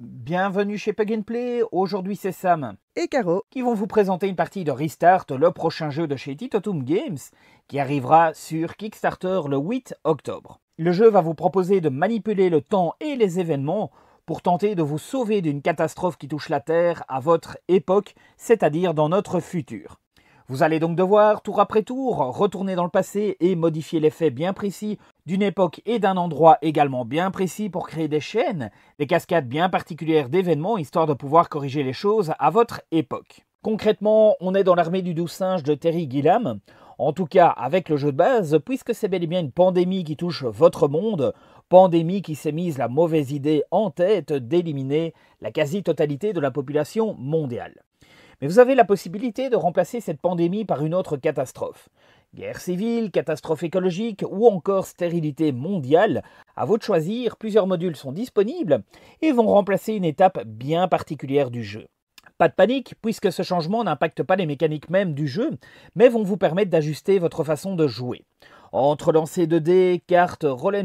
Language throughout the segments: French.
Bienvenue chez Pug Play, aujourd'hui c'est Sam et Caro qui vont vous présenter une partie de Restart, le prochain jeu de chez Titotum Games qui arrivera sur Kickstarter le 8 octobre. Le jeu va vous proposer de manipuler le temps et les événements pour tenter de vous sauver d'une catastrophe qui touche la Terre à votre époque, c'est-à-dire dans notre futur. Vous allez donc devoir, tour après tour, retourner dans le passé et modifier les faits bien précis d'une époque et d'un endroit également bien précis pour créer des chaînes, des cascades bien particulières d'événements, histoire de pouvoir corriger les choses à votre époque. Concrètement, on est dans l'armée du doux singe de Terry Gilliam, en tout cas avec le jeu de base, puisque c'est bel et bien une pandémie qui touche votre monde, pandémie qui s'est mise la mauvaise idée en tête d'éliminer la quasi-totalité de la population mondiale. Mais vous avez la possibilité de remplacer cette pandémie par une autre catastrophe guerre civile, catastrophe écologique ou encore stérilité mondiale, à vous de choisir, plusieurs modules sont disponibles et vont remplacer une étape bien particulière du jeu. Pas de panique, puisque ce changement n'impacte pas les mécaniques mêmes du jeu, mais vont vous permettre d'ajuster votre façon de jouer. Entre lancer de dés, cartes, roll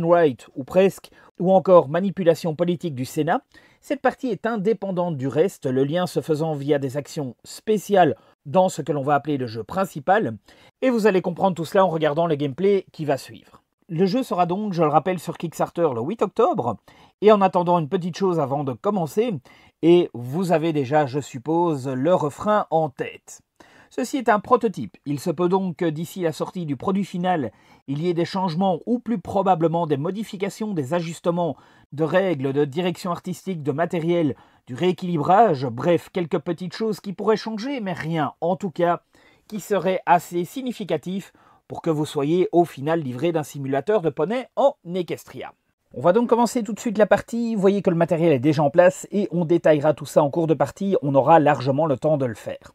ou presque, ou encore manipulation politique du Sénat, cette partie est indépendante du reste, le lien se faisant via des actions spéciales dans ce que l'on va appeler le jeu principal, et vous allez comprendre tout cela en regardant le gameplay qui va suivre. Le jeu sera donc, je le rappelle, sur Kickstarter le 8 octobre, et en attendant une petite chose avant de commencer, et vous avez déjà, je suppose, le refrain en tête. Ceci est un prototype, il se peut donc que d'ici la sortie du produit final, il y ait des changements ou plus probablement des modifications, des ajustements de règles, de direction artistique, de matériel, du rééquilibrage, bref, quelques petites choses qui pourraient changer, mais rien, en tout cas, qui serait assez significatif pour que vous soyez au final livré d'un simulateur de poney en Equestria. On va donc commencer tout de suite la partie, vous voyez que le matériel est déjà en place et on détaillera tout ça en cours de partie, on aura largement le temps de le faire.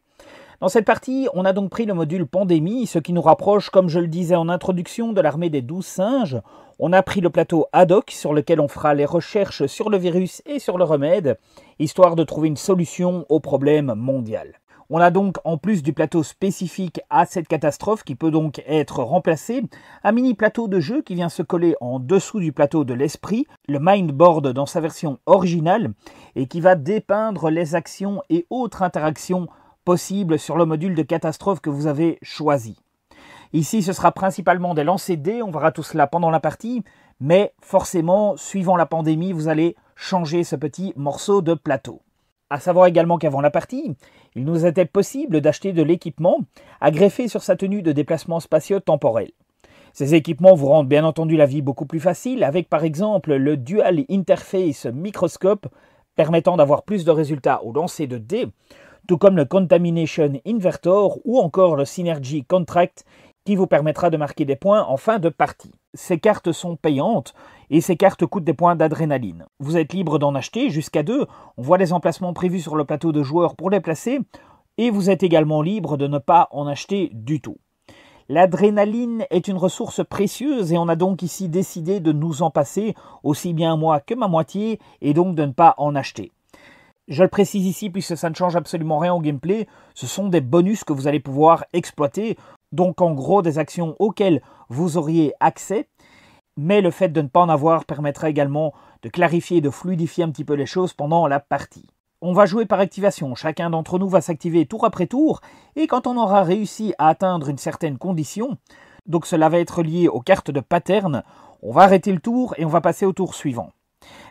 Dans cette partie, on a donc pris le module pandémie, ce qui nous rapproche, comme je le disais en introduction, de l'armée des douze singes. On a pris le plateau ad hoc sur lequel on fera les recherches sur le virus et sur le remède, histoire de trouver une solution au problème mondial. On a donc, en plus du plateau spécifique à cette catastrophe qui peut donc être remplacé, un mini plateau de jeu qui vient se coller en dessous du plateau de l'esprit, le Mindboard dans sa version originale, et qui va dépeindre les actions et autres interactions sur le module de catastrophe que vous avez choisi. Ici, ce sera principalement des lancers dés, on verra tout cela pendant la partie, mais forcément, suivant la pandémie, vous allez changer ce petit morceau de plateau. À savoir également qu'avant la partie, il nous était possible d'acheter de l'équipement à greffer sur sa tenue de déplacement spatio-temporel. Ces équipements vous rendent bien entendu la vie beaucoup plus facile avec par exemple le Dual Interface Microscope permettant d'avoir plus de résultats au lancer de dés tout comme le Contamination Invertor ou encore le Synergy Contract qui vous permettra de marquer des points en fin de partie. Ces cartes sont payantes et ces cartes coûtent des points d'adrénaline. Vous êtes libre d'en acheter jusqu'à deux, on voit les emplacements prévus sur le plateau de joueurs pour les placer, et vous êtes également libre de ne pas en acheter du tout. L'adrénaline est une ressource précieuse et on a donc ici décidé de nous en passer aussi bien moi que ma moitié et donc de ne pas en acheter. Je le précise ici puisque ça ne change absolument rien au gameplay, ce sont des bonus que vous allez pouvoir exploiter, donc en gros des actions auxquelles vous auriez accès, mais le fait de ne pas en avoir permettra également de clarifier et de fluidifier un petit peu les choses pendant la partie. On va jouer par activation, chacun d'entre nous va s'activer tour après tour, et quand on aura réussi à atteindre une certaine condition, donc cela va être lié aux cartes de pattern, on va arrêter le tour et on va passer au tour suivant.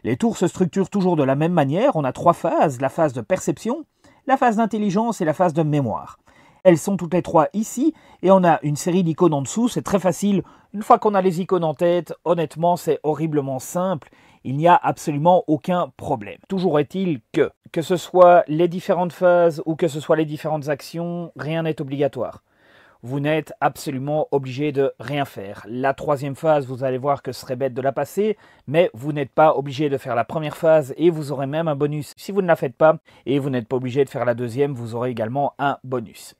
Les tours se structurent toujours de la même manière, on a trois phases, la phase de perception, la phase d'intelligence et la phase de mémoire. Elles sont toutes les trois ici et on a une série d'icônes en dessous, c'est très facile. Une fois qu'on a les icônes en tête, honnêtement, c'est horriblement simple. Il n'y a absolument aucun problème. Toujours est-il que, que ce soit les différentes phases ou que ce soit les différentes actions, rien n'est obligatoire vous n'êtes absolument obligé de rien faire. La troisième phase, vous allez voir que ce serait bête de la passer, mais vous n'êtes pas obligé de faire la première phase et vous aurez même un bonus si vous ne la faites pas, et vous n'êtes pas obligé de faire la deuxième, vous aurez également un bonus.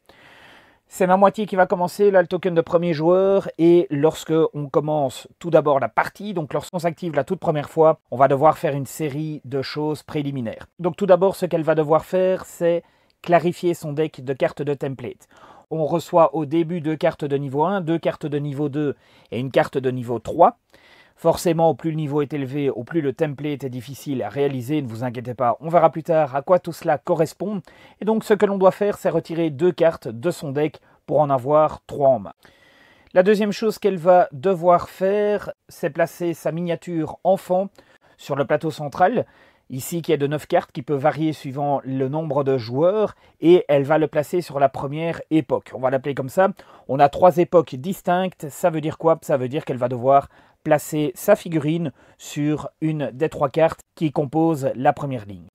C'est ma moitié qui va commencer, là le token de premier joueur, et lorsque on commence tout d'abord la partie, donc lorsqu'on s'active la toute première fois, on va devoir faire une série de choses préliminaires. Donc tout d'abord ce qu'elle va devoir faire, c'est clarifier son deck de cartes de template on reçoit au début deux cartes de niveau 1, deux cartes de niveau 2 et une carte de niveau 3. Forcément, au plus le niveau est élevé, au plus le template est difficile à réaliser, ne vous inquiétez pas, on verra plus tard à quoi tout cela correspond. Et donc ce que l'on doit faire, c'est retirer deux cartes de son deck pour en avoir trois en main. La deuxième chose qu'elle va devoir faire, c'est placer sa miniature enfant sur le plateau central. Ici, qui est de 9 cartes, qui peut varier suivant le nombre de joueurs, et elle va le placer sur la première époque. On va l'appeler comme ça. On a trois époques distinctes. Ça veut dire quoi Ça veut dire qu'elle va devoir placer sa figurine sur une des trois cartes qui composent la première ligne.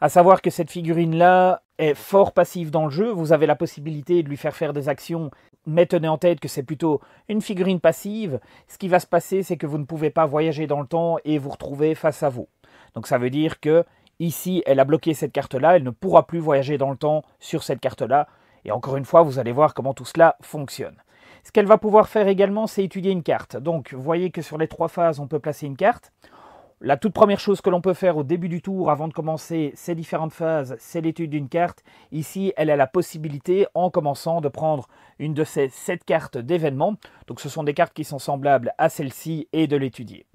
À savoir que cette figurine-là est fort passive dans le jeu. Vous avez la possibilité de lui faire faire des actions, mais tenez en tête que c'est plutôt une figurine passive. Ce qui va se passer, c'est que vous ne pouvez pas voyager dans le temps et vous retrouver face à vous. Donc ça veut dire que ici, elle a bloqué cette carte-là, elle ne pourra plus voyager dans le temps sur cette carte-là. Et encore une fois, vous allez voir comment tout cela fonctionne. Ce qu'elle va pouvoir faire également, c'est étudier une carte. Donc, vous voyez que sur les trois phases, on peut placer une carte. La toute première chose que l'on peut faire au début du tour, avant de commencer ces différentes phases, c'est l'étude d'une carte. Ici, elle a la possibilité, en commençant, de prendre une de ces sept cartes d'événements. Donc, ce sont des cartes qui sont semblables à celle-ci et de l'étudier.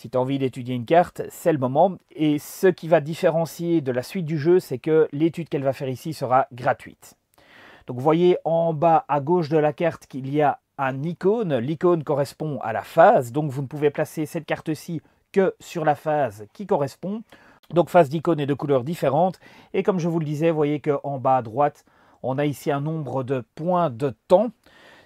Si tu as envie d'étudier une carte, c'est le moment. Et ce qui va différencier de la suite du jeu, c'est que l'étude qu'elle va faire ici sera gratuite. Donc vous voyez en bas à gauche de la carte qu'il y a un icône. L'icône correspond à la phase, donc vous ne pouvez placer cette carte-ci que sur la phase qui correspond. Donc phase d'icône et de couleurs différentes. Et comme je vous le disais, vous voyez qu'en bas à droite, on a ici un nombre de points de temps.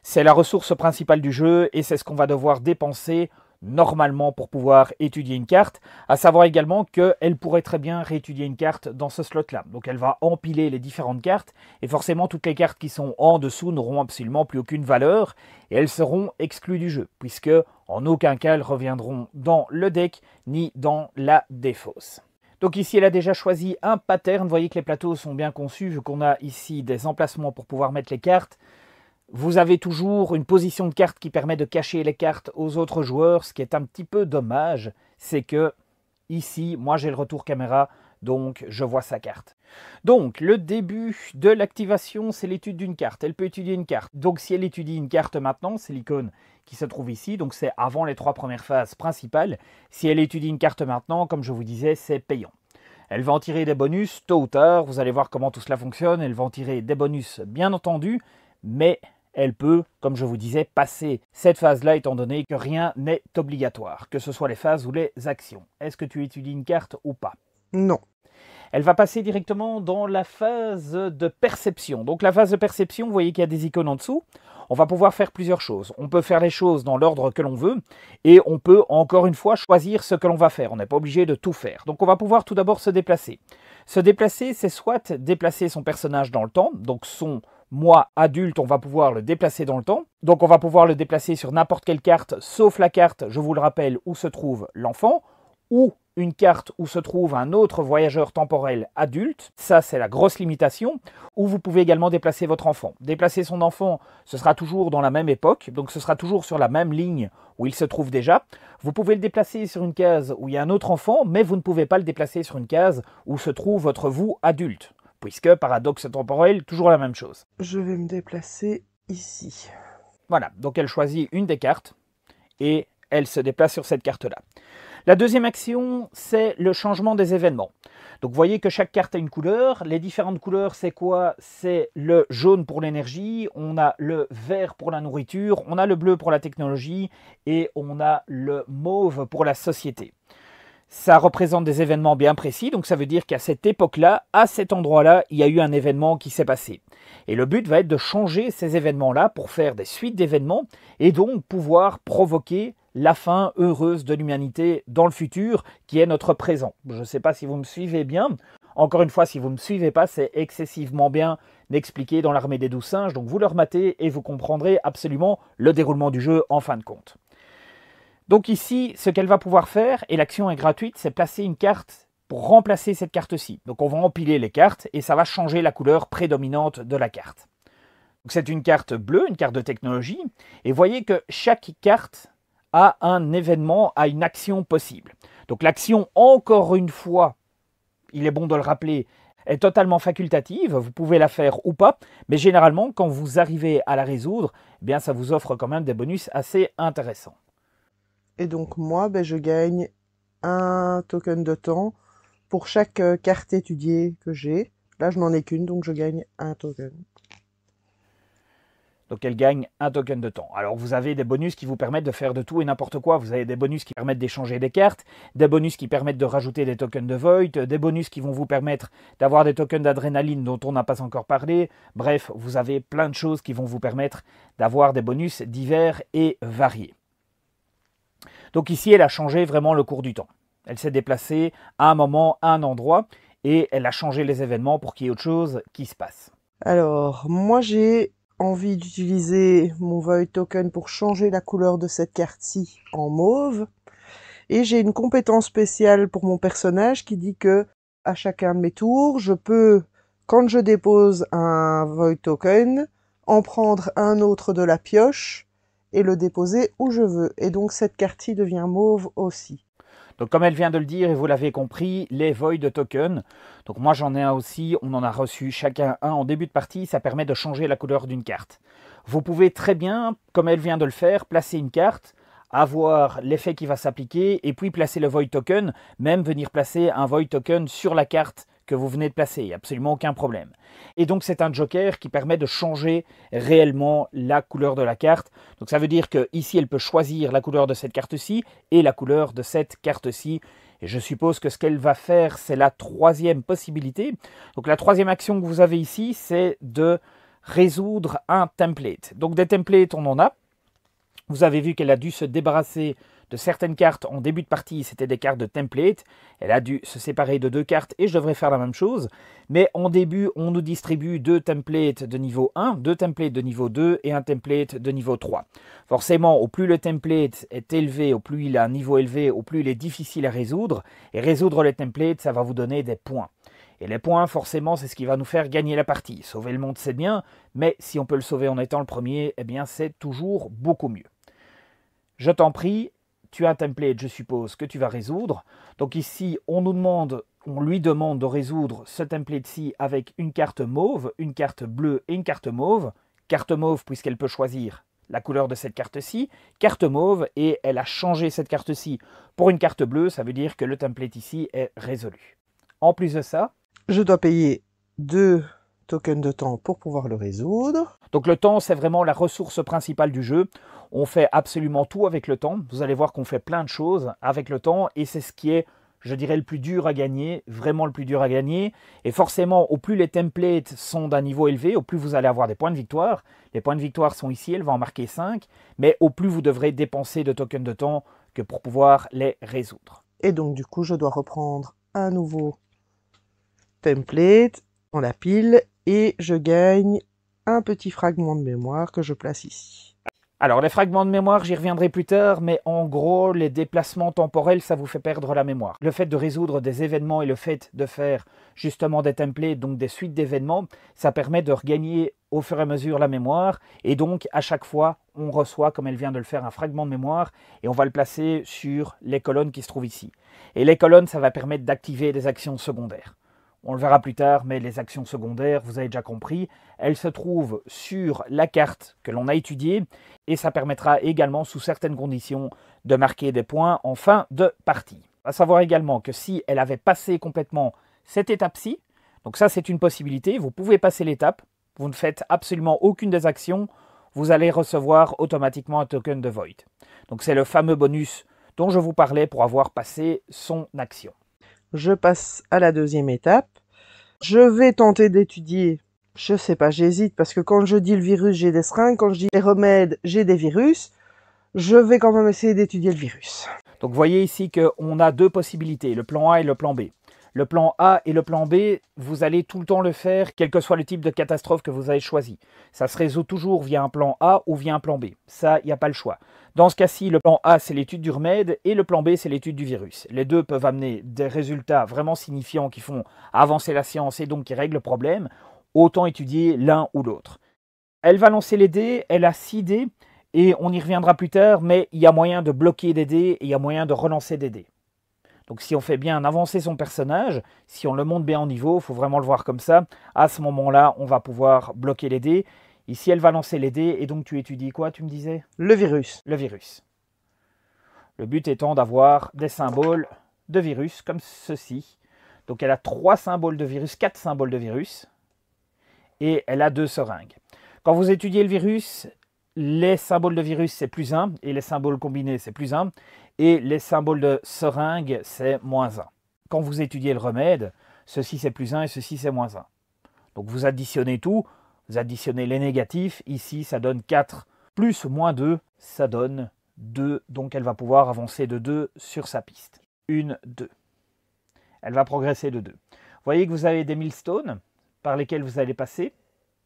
C'est la ressource principale du jeu et c'est ce qu'on va devoir dépenser normalement pour pouvoir étudier une carte, à savoir également qu'elle pourrait très bien réétudier une carte dans ce slot-là. Donc elle va empiler les différentes cartes, et forcément toutes les cartes qui sont en dessous n'auront absolument plus aucune valeur, et elles seront exclues du jeu, puisque en aucun cas elles reviendront dans le deck ni dans la défausse. Donc ici, elle a déjà choisi un pattern. Vous voyez que les plateaux sont bien conçus, vu qu'on a ici des emplacements pour pouvoir mettre les cartes. Vous avez toujours une position de carte qui permet de cacher les cartes aux autres joueurs, ce qui est un petit peu dommage, c'est que ici, moi j'ai le retour caméra, donc je vois sa carte. Donc le début de l'activation, c'est l'étude d'une carte. Elle peut étudier une carte. Donc si elle étudie une carte maintenant, c'est l'icône qui se trouve ici, donc c'est avant les trois premières phases principales. Si elle étudie une carte maintenant, comme je vous disais, c'est payant. Elle va en tirer des bonus tôt ou tard, vous allez voir comment tout cela fonctionne. Elle va en tirer des bonus, bien entendu, mais elle peut, comme je vous disais, passer cette phase-là étant donné que rien n'est obligatoire, que ce soit les phases ou les actions. Est-ce que tu étudies une carte ou pas Non. Elle va passer directement dans la phase de perception. Donc la phase de perception, vous voyez qu'il y a des icônes en dessous. On va pouvoir faire plusieurs choses. On peut faire les choses dans l'ordre que l'on veut et on peut encore une fois choisir ce que l'on va faire. On n'est pas obligé de tout faire. Donc on va pouvoir tout d'abord se déplacer. Se déplacer, c'est soit déplacer son personnage dans le temps, donc son moi, adulte, on va pouvoir le déplacer dans le temps. Donc on va pouvoir le déplacer sur n'importe quelle carte, sauf la carte, je vous le rappelle, où se trouve l'enfant, ou une carte où se trouve un autre voyageur temporel adulte, ça c'est la grosse limitation, Ou vous pouvez également déplacer votre enfant. Déplacer son enfant, ce sera toujours dans la même époque, donc ce sera toujours sur la même ligne où il se trouve déjà. Vous pouvez le déplacer sur une case où il y a un autre enfant, mais vous ne pouvez pas le déplacer sur une case où se trouve votre vous adulte puisque paradoxe temporel, toujours la même chose. Je vais me déplacer ici. Voilà, donc elle choisit une des cartes et elle se déplace sur cette carte-là. La deuxième action, c'est le changement des événements. Donc vous voyez que chaque carte a une couleur. Les différentes couleurs, c'est quoi C'est le jaune pour l'énergie, on a le vert pour la nourriture, on a le bleu pour la technologie et on a le mauve pour la société ça représente des événements bien précis, donc ça veut dire qu'à cette époque-là, à cet endroit-là, il y a eu un événement qui s'est passé. Et le but va être de changer ces événements-là pour faire des suites d'événements et donc pouvoir provoquer la fin heureuse de l'humanité dans le futur, qui est notre présent. Je ne sais pas si vous me suivez bien. Encore une fois, si vous ne me suivez pas, c'est excessivement bien expliqué dans l'armée des douze singes, donc vous le rematez et vous comprendrez absolument le déroulement du jeu en fin de compte. Donc ici, ce qu'elle va pouvoir faire, et l'action est gratuite, c'est placer une carte pour remplacer cette carte-ci. Donc on va empiler les cartes et ça va changer la couleur prédominante de la carte. C'est une carte bleue, une carte de technologie, et voyez que chaque carte a un événement, a une action possible. Donc l'action, encore une fois, il est bon de le rappeler, est totalement facultative, vous pouvez la faire ou pas, mais généralement quand vous arrivez à la résoudre, eh bien ça vous offre quand même des bonus assez intéressants. Et donc moi, ben, je gagne un token de temps pour chaque euh, carte étudiée que j'ai. Là, je n'en ai qu'une, donc je gagne un token. Donc elle gagne un token de temps. Alors vous avez des bonus qui vous permettent de faire de tout et n'importe quoi. Vous avez des bonus qui permettent d'échanger des cartes, des bonus qui permettent de rajouter des tokens de Void, des bonus qui vont vous permettre d'avoir des tokens d'adrénaline dont on n'a pas encore parlé. Bref, vous avez plein de choses qui vont vous permettre d'avoir des bonus divers et variés. Donc ici, elle a changé vraiment le cours du temps. Elle s'est déplacée à un moment, à un endroit, et elle a changé les événements pour qu'il y ait autre chose qui se passe. Alors, moi j'ai envie d'utiliser mon Void Token pour changer la couleur de cette carte-ci en mauve. Et j'ai une compétence spéciale pour mon personnage qui dit que à chacun de mes tours, je peux, quand je dépose un Void Token, en prendre un autre de la pioche et le déposer où je veux. Et donc cette carte-ci devient mauve aussi. Donc comme elle vient de le dire et vous l'avez compris, les void Tokens, Donc moi j'en ai un aussi, on en a reçu chacun un en début de partie, ça permet de changer la couleur d'une carte. Vous pouvez très bien, comme elle vient de le faire, placer une carte, avoir l'effet qui va s'appliquer et puis placer le void token, même venir placer un void token sur la carte que vous venez de placer, il a absolument aucun problème. Et donc c'est un joker qui permet de changer réellement la couleur de la carte. Donc ça veut dire que ici elle peut choisir la couleur de cette carte-ci et la couleur de cette carte-ci. Et je suppose que ce qu'elle va faire, c'est la troisième possibilité. Donc la troisième action que vous avez ici, c'est de résoudre un template. Donc des templates, on en a. Vous avez vu qu'elle a dû se débarrasser de certaines cartes en début de partie, c'était des cartes de template. Elle a dû se séparer de deux cartes et je devrais faire la même chose. Mais en début, on nous distribue deux templates de niveau 1, deux templates de niveau 2 et un template de niveau 3. Forcément, au plus le template est élevé, au plus il a un niveau élevé, au plus il est difficile à résoudre. Et résoudre les templates, ça va vous donner des points. Et les points, forcément, c'est ce qui va nous faire gagner la partie. Sauver le monde, c'est bien, mais si on peut le sauver en étant le premier, eh bien, c'est toujours beaucoup mieux. Je t'en prie, tu as un template, je suppose, que tu vas résoudre. Donc ici, on nous demande, on lui demande de résoudre ce template-ci avec une carte mauve, une carte bleue et une carte mauve. Carte mauve puisqu'elle peut choisir la couleur de cette carte-ci, carte mauve, et elle a changé cette carte-ci pour une carte bleue, ça veut dire que le template ici est résolu. En plus de ça... Je dois payer deux token de temps pour pouvoir le résoudre. Donc le temps, c'est vraiment la ressource principale du jeu. On fait absolument tout avec le temps. Vous allez voir qu'on fait plein de choses avec le temps et c'est ce qui est, je dirais, le plus dur à gagner, vraiment le plus dur à gagner. Et forcément, au plus les templates sont d'un niveau élevé, au plus vous allez avoir des points de victoire. Les points de victoire sont ici, elle va en marquer 5, mais au plus vous devrez dépenser de tokens de temps que pour pouvoir les résoudre. Et donc du coup, je dois reprendre un nouveau template, on la pile et je gagne un petit fragment de mémoire que je place ici. Alors les fragments de mémoire, j'y reviendrai plus tard, mais en gros, les déplacements temporels, ça vous fait perdre la mémoire. Le fait de résoudre des événements et le fait de faire justement des templates, donc des suites d'événements, ça permet de regagner au fur et à mesure la mémoire, et donc à chaque fois, on reçoit, comme elle vient de le faire, un fragment de mémoire, et on va le placer sur les colonnes qui se trouvent ici. Et les colonnes, ça va permettre d'activer des actions secondaires on le verra plus tard, mais les actions secondaires, vous avez déjà compris, elles se trouvent sur la carte que l'on a étudiée et ça permettra également, sous certaines conditions, de marquer des points en fin de partie. À savoir également que si elle avait passé complètement cette étape-ci, donc ça c'est une possibilité, vous pouvez passer l'étape, vous ne faites absolument aucune des actions, vous allez recevoir automatiquement un token de Void. Donc c'est le fameux bonus dont je vous parlais pour avoir passé son action je passe à la deuxième étape. Je vais tenter d'étudier, je sais pas, j'hésite, parce que quand je dis le virus, j'ai des seringues, quand je dis les remèdes, j'ai des virus. Je vais quand même essayer d'étudier le virus. Donc vous voyez ici qu'on a deux possibilités, le plan A et le plan B. Le plan A et le plan B, vous allez tout le temps le faire, quel que soit le type de catastrophe que vous avez choisi. Ça se résout toujours via un plan A ou via un plan B. Ça, il n'y a pas le choix. Dans ce cas-ci, le plan A, c'est l'étude du remède et le plan B, c'est l'étude du virus. Les deux peuvent amener des résultats vraiment signifiants qui font avancer la science et donc qui règlent le problème. Autant étudier l'un ou l'autre. Elle va lancer les dés, elle a 6 dés, et on y reviendra plus tard, mais il y a moyen de bloquer des dés et il y a moyen de relancer des dés. Donc si on fait bien avancer son personnage, si on le monte bien en niveau, il faut vraiment le voir comme ça, à ce moment-là, on va pouvoir bloquer les dés. Ici, elle va lancer les dés, et donc tu étudies quoi, tu me disais Le virus. Le virus. Le but étant d'avoir des symboles de virus, comme ceci. Donc elle a trois symboles de virus, quatre symboles de virus, et elle a deux seringues. Quand vous étudiez le virus, les symboles de virus, c'est plus 1, et les symboles combinés, c'est plus 1. Et les symboles de seringue, c'est moins 1. Quand vous étudiez le remède, ceci c'est plus 1 et ceci c'est moins 1. Donc vous additionnez tout, vous additionnez les négatifs, ici ça donne 4 plus moins 2, ça donne 2, donc elle va pouvoir avancer de 2 sur sa piste. 1, 2. Elle va progresser de 2. Vous voyez que vous avez des milestones par lesquels vous allez passer.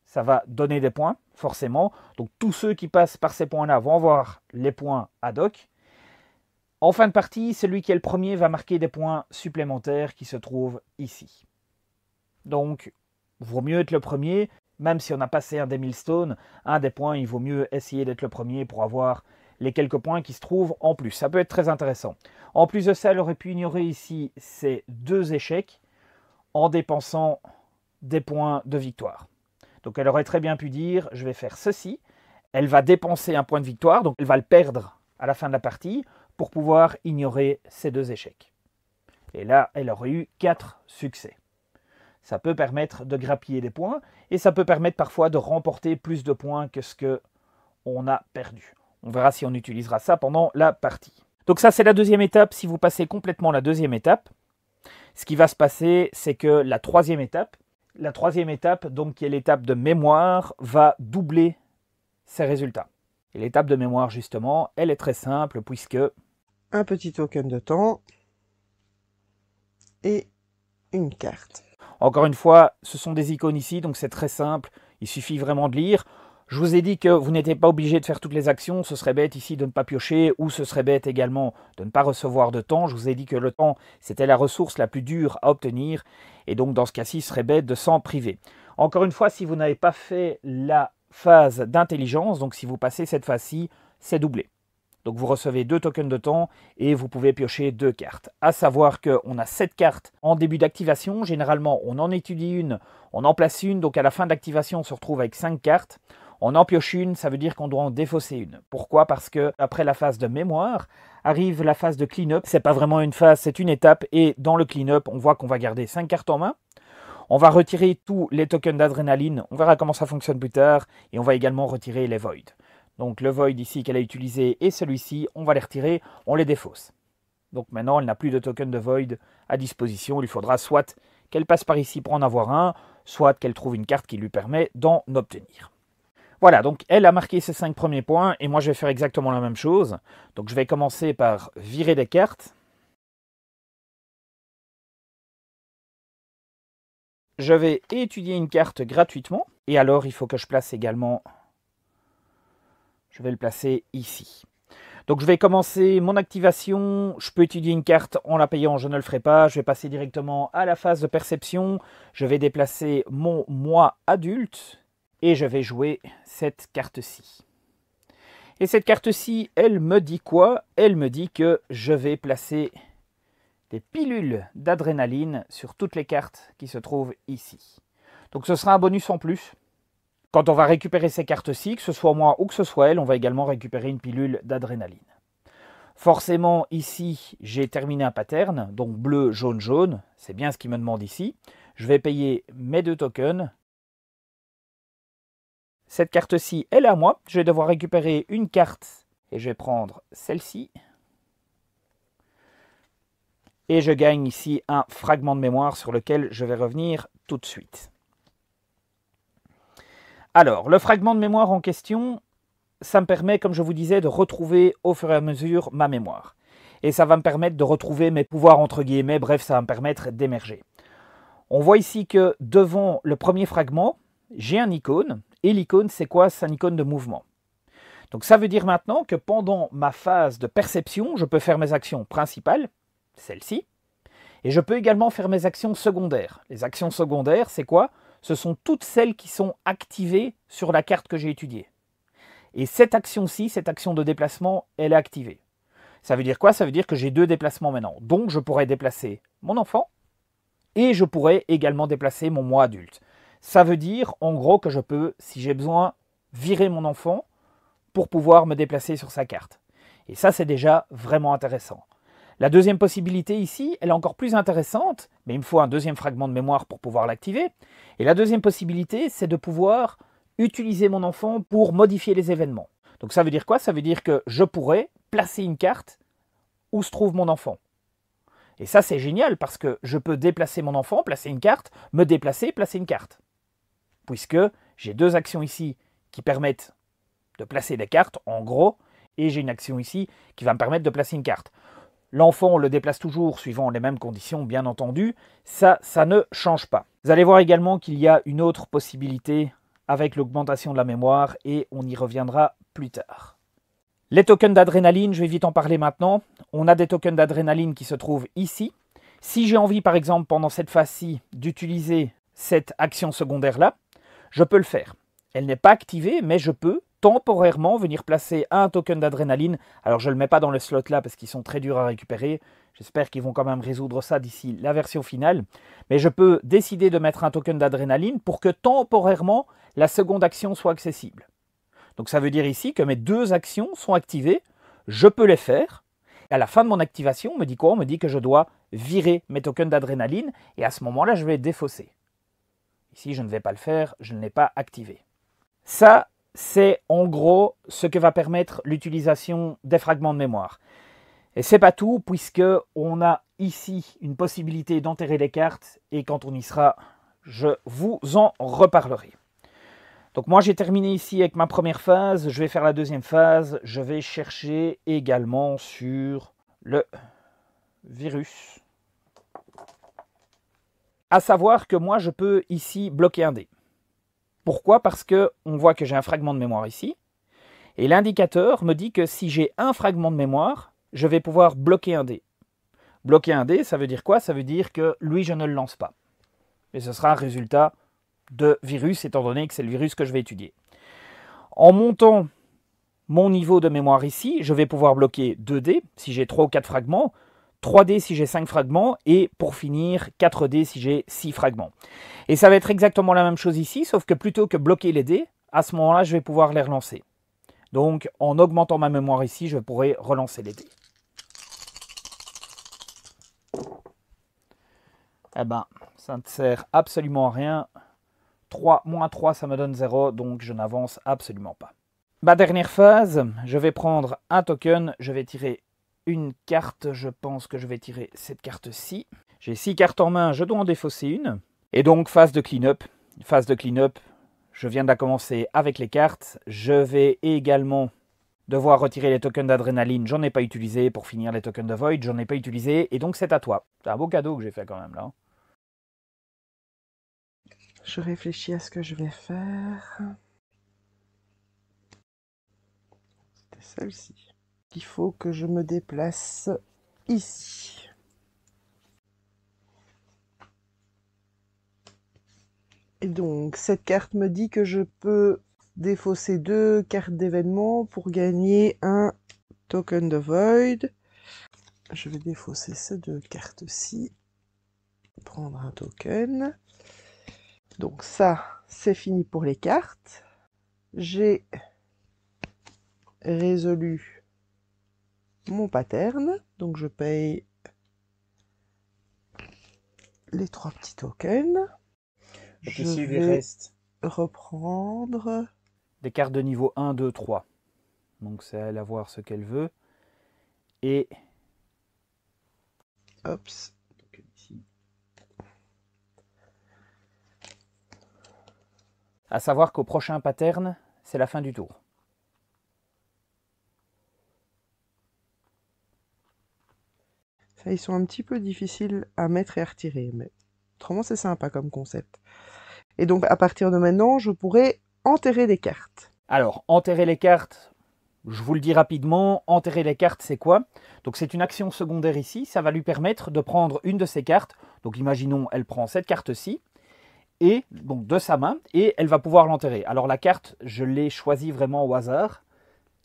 Ça va donner des points, forcément. Donc tous ceux qui passent par ces points-là vont avoir les points ad hoc. En fin de partie, celui qui est le premier va marquer des points supplémentaires qui se trouvent ici. Donc, vaut mieux être le premier, même si on a passé un des stones, un des points, il vaut mieux essayer d'être le premier pour avoir les quelques points qui se trouvent en plus. Ça peut être très intéressant. En plus de ça, elle aurait pu ignorer ici ces deux échecs en dépensant des points de victoire. Donc elle aurait très bien pu dire, je vais faire ceci, elle va dépenser un point de victoire, donc elle va le perdre à la fin de la partie, pour pouvoir ignorer ces deux échecs. Et là, elle aurait eu quatre succès. Ça peut permettre de grappiller des points et ça peut permettre parfois de remporter plus de points que ce que on a perdu. On verra si on utilisera ça pendant la partie. Donc ça, c'est la deuxième étape. Si vous passez complètement la deuxième étape, ce qui va se passer, c'est que la troisième étape, la troisième étape, donc qui est l'étape de mémoire, va doubler ses résultats. Et l'étape de mémoire, justement, elle est très simple puisque un petit token de temps et une carte. Encore une fois, ce sont des icônes ici, donc c'est très simple. Il suffit vraiment de lire. Je vous ai dit que vous n'étiez pas obligé de faire toutes les actions. Ce serait bête ici de ne pas piocher ou ce serait bête également de ne pas recevoir de temps. Je vous ai dit que le temps, c'était la ressource la plus dure à obtenir. Et donc, dans ce cas-ci, ce serait bête de s'en priver. Encore une fois, si vous n'avez pas fait la phase d'intelligence, donc si vous passez cette phase-ci, c'est doublé. Donc vous recevez deux tokens de temps et vous pouvez piocher deux cartes. À savoir qu'on a sept cartes en début d'activation. Généralement, on en étudie une, on en place une. Donc à la fin d'activation, on se retrouve avec cinq cartes. On en pioche une, ça veut dire qu'on doit en défausser une. Pourquoi Parce que après la phase de mémoire arrive la phase de clean-up. C'est pas vraiment une phase, c'est une étape. Et dans le clean-up, on voit qu'on va garder cinq cartes en main. On va retirer tous les tokens d'adrénaline. On verra comment ça fonctionne plus tard. Et on va également retirer les voids. Donc le void ici qu'elle a utilisé et celui-ci, on va les retirer, on les défausse. Donc maintenant, elle n'a plus de token de void à disposition. Il lui faudra soit qu'elle passe par ici pour en avoir un, soit qu'elle trouve une carte qui lui permet d'en obtenir. Voilà, donc elle a marqué ses 5 premiers points et moi je vais faire exactement la même chose. Donc je vais commencer par virer des cartes. Je vais étudier une carte gratuitement et alors il faut que je place également je vais le placer ici. Donc je vais commencer mon activation, je peux étudier une carte en la payant, je ne le ferai pas, je vais passer directement à la phase de perception, je vais déplacer mon moi adulte et je vais jouer cette carte-ci. Et cette carte-ci, elle me dit quoi Elle me dit que je vais placer des pilules d'adrénaline sur toutes les cartes qui se trouvent ici. Donc ce sera un bonus en plus, quand on va récupérer ces cartes-ci, que ce soit moi ou que ce soit elle, on va également récupérer une pilule d'adrénaline. Forcément, ici, j'ai terminé un pattern, donc bleu, jaune, jaune, c'est bien ce qu'il me demande ici. Je vais payer mes deux tokens. Cette carte-ci, elle est à moi. Je vais devoir récupérer une carte et je vais prendre celle-ci. Et je gagne ici un fragment de mémoire sur lequel je vais revenir tout de suite. Alors, le fragment de mémoire en question, ça me permet, comme je vous disais, de retrouver au fur et à mesure ma mémoire. Et ça va me permettre de retrouver mes pouvoirs entre guillemets, bref, ça va me permettre d'émerger. On voit ici que devant le premier fragment, j'ai un icône. Et l'icône, c'est quoi C'est un icône de mouvement. Donc ça veut dire maintenant que pendant ma phase de perception, je peux faire mes actions principales, celle-ci, et je peux également faire mes actions secondaires. Les actions secondaires, c'est quoi ce sont toutes celles qui sont activées sur la carte que j'ai étudiée. Et cette action-ci, cette action de déplacement, elle est activée. Ça veut dire quoi Ça veut dire que j'ai deux déplacements maintenant. Donc je pourrais déplacer mon enfant et je pourrais également déplacer mon moi adulte. Ça veut dire en gros que je peux, si j'ai besoin, virer mon enfant pour pouvoir me déplacer sur sa carte. Et ça, c'est déjà vraiment intéressant. La deuxième possibilité ici, elle est encore plus intéressante, mais il me faut un deuxième fragment de mémoire pour pouvoir l'activer. Et la deuxième possibilité, c'est de pouvoir utiliser mon enfant pour modifier les événements. Donc ça veut dire quoi Ça veut dire que je pourrais placer une carte où se trouve mon enfant. Et ça, c'est génial parce que je peux déplacer mon enfant, placer une carte, me déplacer, placer une carte. Puisque j'ai deux actions ici qui permettent de placer des cartes, en gros, et j'ai une action ici qui va me permettre de placer une carte. L'enfant, on le déplace toujours suivant les mêmes conditions, bien entendu. Ça, ça ne change pas. Vous allez voir également qu'il y a une autre possibilité avec l'augmentation de la mémoire et on y reviendra plus tard. Les tokens d'adrénaline, je vais vite en parler maintenant. On a des tokens d'adrénaline qui se trouvent ici. Si j'ai envie, par exemple, pendant cette phase-ci, d'utiliser cette action secondaire-là, je peux le faire. Elle n'est pas activée, mais je peux, temporairement venir placer un token d'adrénaline. Alors je ne le mets pas dans le slot là parce qu'ils sont très durs à récupérer. J'espère qu'ils vont quand même résoudre ça d'ici la version finale. Mais je peux décider de mettre un token d'adrénaline pour que temporairement la seconde action soit accessible. Donc ça veut dire ici que mes deux actions sont activées. Je peux les faire. Et à la fin de mon activation, on me dit quoi On me dit que je dois virer mes tokens d'adrénaline. Et à ce moment-là, je vais défausser. Ici, je ne vais pas le faire. Je ne l'ai pas activé. Ça, c'est en gros ce que va permettre l'utilisation des fragments de mémoire. Et c'est pas tout, puisque on a ici une possibilité d'enterrer les cartes, et quand on y sera, je vous en reparlerai. Donc moi j'ai terminé ici avec ma première phase, je vais faire la deuxième phase, je vais chercher également sur le virus. À savoir que moi je peux ici bloquer un dé. Pourquoi Parce que on voit que j'ai un fragment de mémoire ici, et l'indicateur me dit que si j'ai un fragment de mémoire, je vais pouvoir bloquer un dé. Bloquer un dé, ça veut dire quoi Ça veut dire que lui, je ne le lance pas. Et ce sera un résultat de virus, étant donné que c'est le virus que je vais étudier. En montant mon niveau de mémoire ici, je vais pouvoir bloquer 2 dés. Si j'ai trois ou quatre fragments, 3D si j'ai 5 fragments, et pour finir 4D si j'ai 6 fragments. Et ça va être exactement la même chose ici, sauf que plutôt que bloquer les dés, à ce moment-là, je vais pouvoir les relancer. Donc en augmentant ma mémoire ici, je pourrais relancer les dés. Eh ben, ça ne sert absolument à rien. 3, moins 3, ça me donne 0, donc je n'avance absolument pas. Ma dernière phase, je vais prendre un token, je vais tirer une carte, je pense que je vais tirer cette carte-ci. J'ai six cartes en main, je dois en défausser une. Et donc phase de clean-up. Phase de clean-up, je viens de commencer avec les cartes. Je vais également devoir retirer les tokens d'adrénaline, j'en ai pas utilisé. Pour finir les tokens de Void, j'en ai pas utilisé. Et donc c'est à toi. C'est un beau cadeau que j'ai fait quand même là. Je réfléchis à ce que je vais faire. C'était celle-ci il faut que je me déplace ici. Et donc, cette carte me dit que je peux défausser deux cartes d'événement pour gagner un token de void. Je vais défausser ces deux cartes-ci, prendre un token. Donc ça, c'est fini pour les cartes. J'ai résolu mon pattern. Donc je paye les trois petits tokens. je vais reprendre... Des cartes de niveau 1, 2, 3. Donc c'est à elle à voir ce qu'elle veut. Et... Ops. À savoir qu'au prochain pattern, c'est la fin du tour. ils sont un petit peu difficiles à mettre et à retirer. Mais autrement, c'est sympa comme concept. Et donc, à partir de maintenant, je pourrais enterrer des cartes. Alors, enterrer les cartes, je vous le dis rapidement, enterrer les cartes, c'est quoi Donc c'est une action secondaire ici, ça va lui permettre de prendre une de ses cartes. Donc imaginons, elle prend cette carte-ci, et donc de sa main, et elle va pouvoir l'enterrer. Alors la carte, je l'ai choisie vraiment au hasard.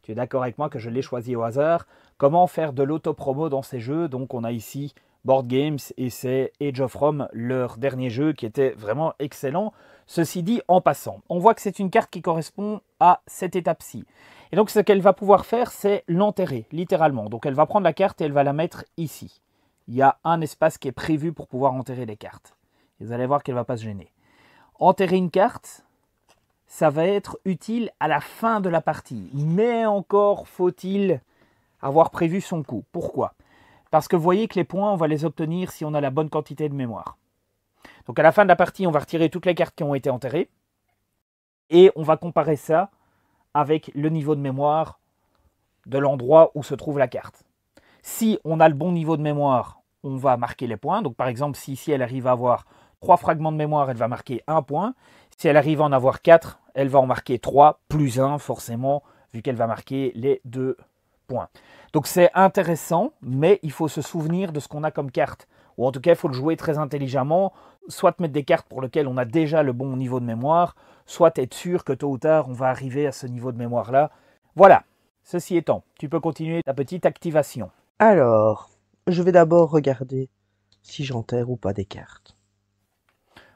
Tu es d'accord avec moi que je l'ai choisie au hasard comment faire de l'autopromo dans ces jeux. Donc on a ici Board Games et c'est Age of Rome, leur dernier jeu qui était vraiment excellent. Ceci dit, en passant, on voit que c'est une carte qui correspond à cette étape-ci. Et donc ce qu'elle va pouvoir faire, c'est l'enterrer, littéralement. Donc elle va prendre la carte et elle va la mettre ici. Il y a un espace qui est prévu pour pouvoir enterrer les cartes. vous allez voir qu'elle ne va pas se gêner. Enterrer une carte, ça va être utile à la fin de la partie. Mais encore faut-il avoir prévu son coût. Pourquoi Parce que vous voyez que les points, on va les obtenir si on a la bonne quantité de mémoire. Donc à la fin de la partie, on va retirer toutes les cartes qui ont été enterrées et on va comparer ça avec le niveau de mémoire de l'endroit où se trouve la carte. Si on a le bon niveau de mémoire, on va marquer les points. Donc par exemple, si ici elle arrive à avoir 3 fragments de mémoire, elle va marquer 1 point. Si elle arrive à en avoir 4, elle va en marquer 3 plus 1 forcément, vu qu'elle va marquer les deux Point. Donc c'est intéressant, mais il faut se souvenir de ce qu'on a comme carte. Ou en tout cas, il faut le jouer très intelligemment, soit mettre des cartes pour lesquelles on a déjà le bon niveau de mémoire, soit être sûr que tôt ou tard on va arriver à ce niveau de mémoire-là. Voilà, ceci étant, tu peux continuer ta petite activation. Alors, je vais d'abord regarder si j'enterre ou pas des cartes.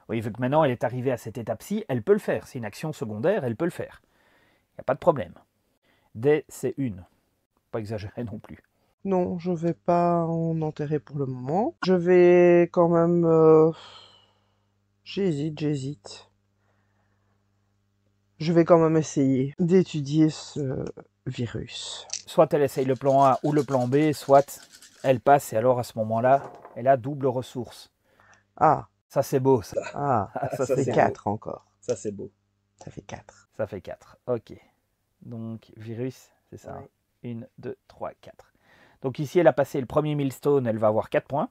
Oui, vu que maintenant elle est arrivée à cette étape-ci, elle peut le faire. C'est une action secondaire, elle peut le faire. Il n'y a pas de problème. D, c'est une exagérer non plus. Non, je vais pas en enterrer pour le moment. Je vais quand même. Euh, j'hésite, j'hésite. Je vais quand même essayer d'étudier ce virus. Soit elle essaye le plan A ou le plan B, soit elle passe et alors à ce moment-là, elle a double ressource. Ah. Ça c'est beau ça. Ah, ça, fait 4 encore. Ça c'est beau. Ça fait 4. Ça fait 4, ok. Donc virus, c'est ça. 1, 2, 3, 4. Donc ici, elle a passé le premier milestone, elle va avoir 4 points.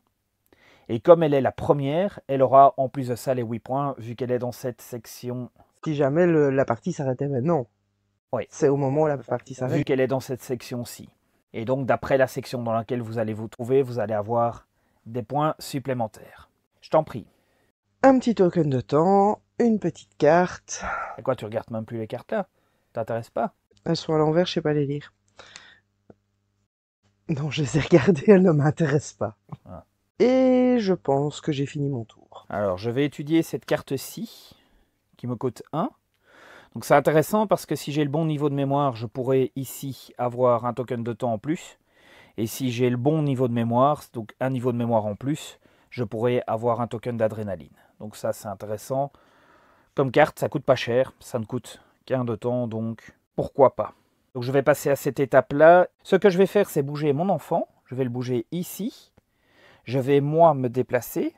Et comme elle est la première, elle aura en plus de ça les 8 points, vu qu'elle est dans cette section. Si jamais la partie s'arrêtait maintenant. Oui. C'est au moment où la partie s'arrête. Vu qu'elle est dans cette section-ci. Et donc, d'après la section dans laquelle vous allez vous trouver, vous allez avoir des points supplémentaires. Je t'en prie. Un petit token de temps, une petite carte. quoi, tu regardes même plus les cartes là T'intéresses pas Elles sont à l'envers, je sais pas les lire. Non, je les ai regardées, elles ne m'intéressent pas. Ah. Et je pense que j'ai fini mon tour. Alors, je vais étudier cette carte-ci, qui me coûte 1. Donc c'est intéressant parce que si j'ai le bon niveau de mémoire, je pourrais ici avoir un token de temps en plus. Et si j'ai le bon niveau de mémoire, donc un niveau de mémoire en plus, je pourrais avoir un token d'adrénaline. Donc ça c'est intéressant. Comme carte, ça coûte pas cher, ça ne coûte qu'un de temps, donc pourquoi pas. Donc je vais passer à cette étape-là. Ce que je vais faire, c'est bouger mon enfant. Je vais le bouger ici. Je vais, moi, me déplacer.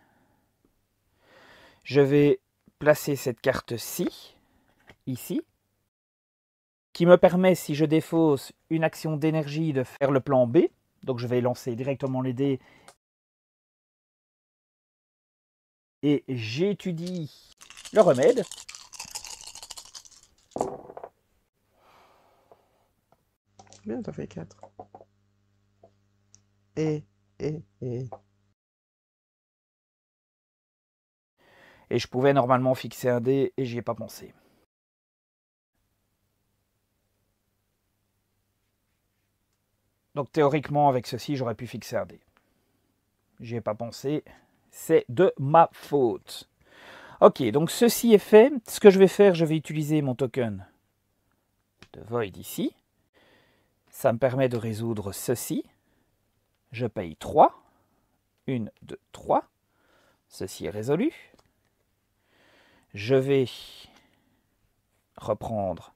Je vais placer cette carte-ci, ici, qui me permet, si je défausse une action d'énergie, de faire le plan B. Donc je vais lancer directement les dés. Et j'étudie le remède. ça fait 4 Et, et, Et je pouvais normalement fixer un dé et j'y ai pas pensé. Donc théoriquement, avec ceci, j'aurais pu fixer un dé. J'y ai pas pensé. C'est de ma faute. Ok, donc ceci est fait. Ce que je vais faire, je vais utiliser mon token de void ici. Ça me permet de résoudre ceci. Je paye 3. 1, 2, 3. Ceci est résolu. Je vais reprendre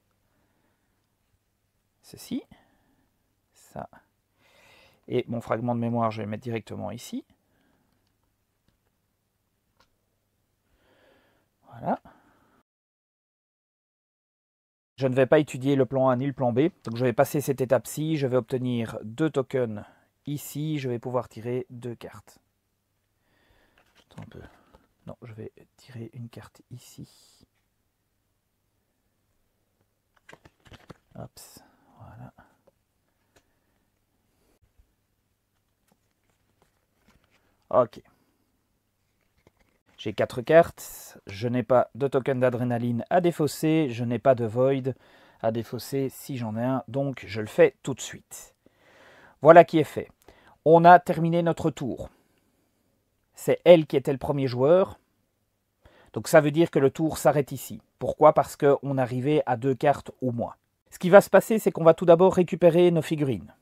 ceci. Ça. Et mon fragment de mémoire, je vais le mettre directement ici. Voilà je ne vais pas étudier le plan A ni le plan B. Donc je vais passer cette étape-ci, je vais obtenir deux tokens ici, je vais pouvoir tirer deux cartes. un peu. Non, je vais tirer une carte ici. Hop, voilà. Ok. J'ai 4 cartes, je n'ai pas de token d'adrénaline à défausser, je n'ai pas de void à défausser si j'en ai un, donc je le fais tout de suite. Voilà qui est fait. On a terminé notre tour. C'est elle qui était le premier joueur, donc ça veut dire que le tour s'arrête ici. Pourquoi Parce qu'on arrivait à deux cartes au moins. Ce qui va se passer, c'est qu'on va tout d'abord récupérer nos figurines.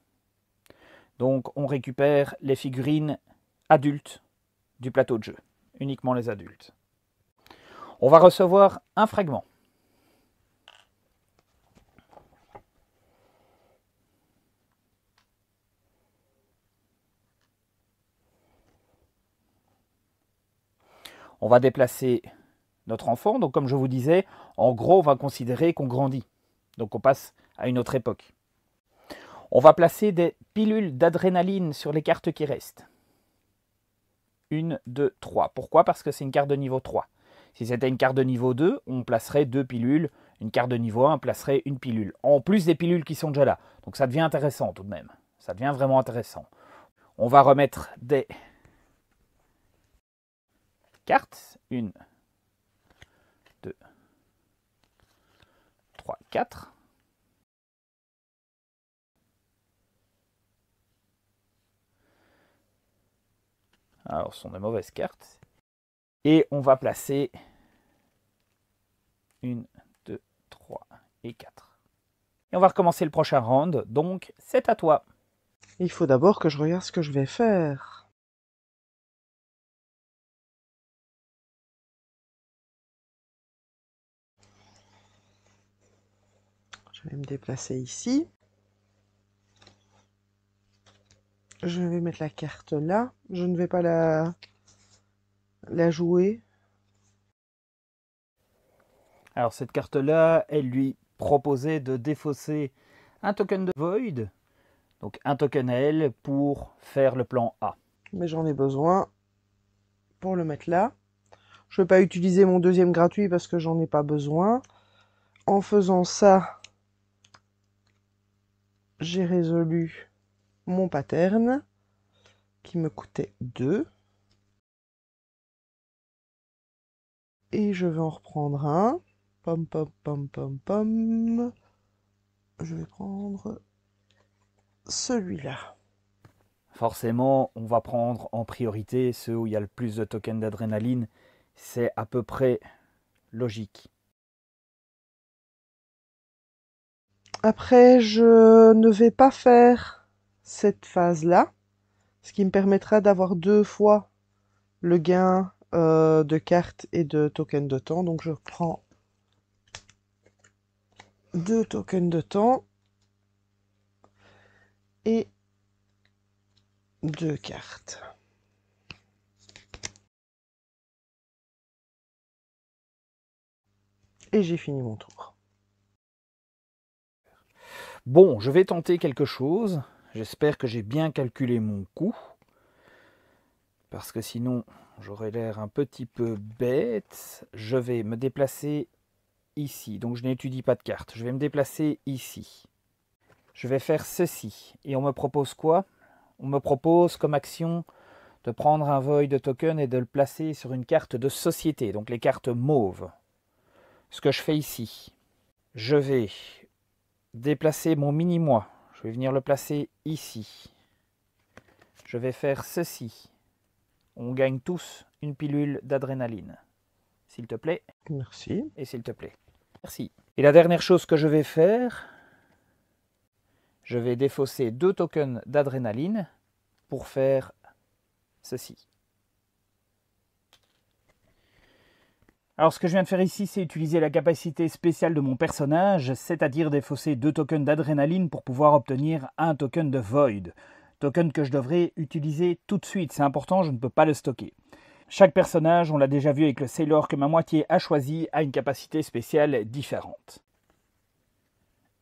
Donc on récupère les figurines adultes du plateau de jeu uniquement les adultes. On va recevoir un fragment. On va déplacer notre enfant. Donc comme je vous disais, en gros, on va considérer qu'on grandit. Donc on passe à une autre époque. On va placer des pilules d'adrénaline sur les cartes qui restent. 1, 2, 3. Pourquoi Parce que c'est une carte de niveau 3. Si c'était une carte de niveau 2, on placerait deux pilules. Une carte de niveau 1 placerait une pilule. En plus des pilules qui sont déjà là. Donc ça devient intéressant tout de même. Ça devient vraiment intéressant. On va remettre des cartes. 1, 2, 3, 4. Alors, ce sont de mauvaises cartes. Et on va placer 1, 2, 3 et 4. Et on va recommencer le prochain round, donc c'est à toi. Il faut d'abord que je regarde ce que je vais faire. Je vais me déplacer ici. Je vais mettre la carte là. Je ne vais pas la, jouer. Alors cette carte-là, elle lui proposait de défausser un token de Void, donc un token à elle, pour faire le plan A. Mais j'en ai besoin pour le mettre là. Je ne vais pas utiliser mon deuxième gratuit parce que j'en ai pas besoin. En faisant ça, j'ai résolu mon pattern qui me coûtait 2. Et je vais en reprendre un. Pom pom pom pom pom. Je vais prendre celui-là. Forcément, on va prendre en priorité ceux où il y a le plus de tokens d'adrénaline. C'est à peu près logique. Après, je ne vais pas faire cette phase-là, ce qui me permettra d'avoir deux fois le gain euh, de cartes et de tokens de temps. Donc je prends deux tokens de temps et deux cartes. Et j'ai fini mon tour. Bon, je vais tenter quelque chose. J'espère que j'ai bien calculé mon coût. Parce que sinon, j'aurais l'air un petit peu bête. Je vais me déplacer ici. Donc je n'étudie pas de carte. Je vais me déplacer ici. Je vais faire ceci. Et on me propose quoi On me propose comme action de prendre un void de token et de le placer sur une carte de société, donc les cartes mauves. Ce que je fais ici, je vais déplacer mon mini-moi je vais venir le placer ici. Je vais faire ceci. On gagne tous une pilule d'adrénaline. S'il te plaît. Merci. Et s'il te plaît. Merci. Et la dernière chose que je vais faire, je vais défausser deux tokens d'adrénaline pour faire ceci. Alors ce que je viens de faire ici, c'est utiliser la capacité spéciale de mon personnage, c'est-à-dire défausser deux tokens d'adrénaline pour pouvoir obtenir un token de Void. Token que je devrais utiliser tout de suite, c'est important, je ne peux pas le stocker. Chaque personnage, on l'a déjà vu avec le Sailor que ma moitié a choisi, a une capacité spéciale différente.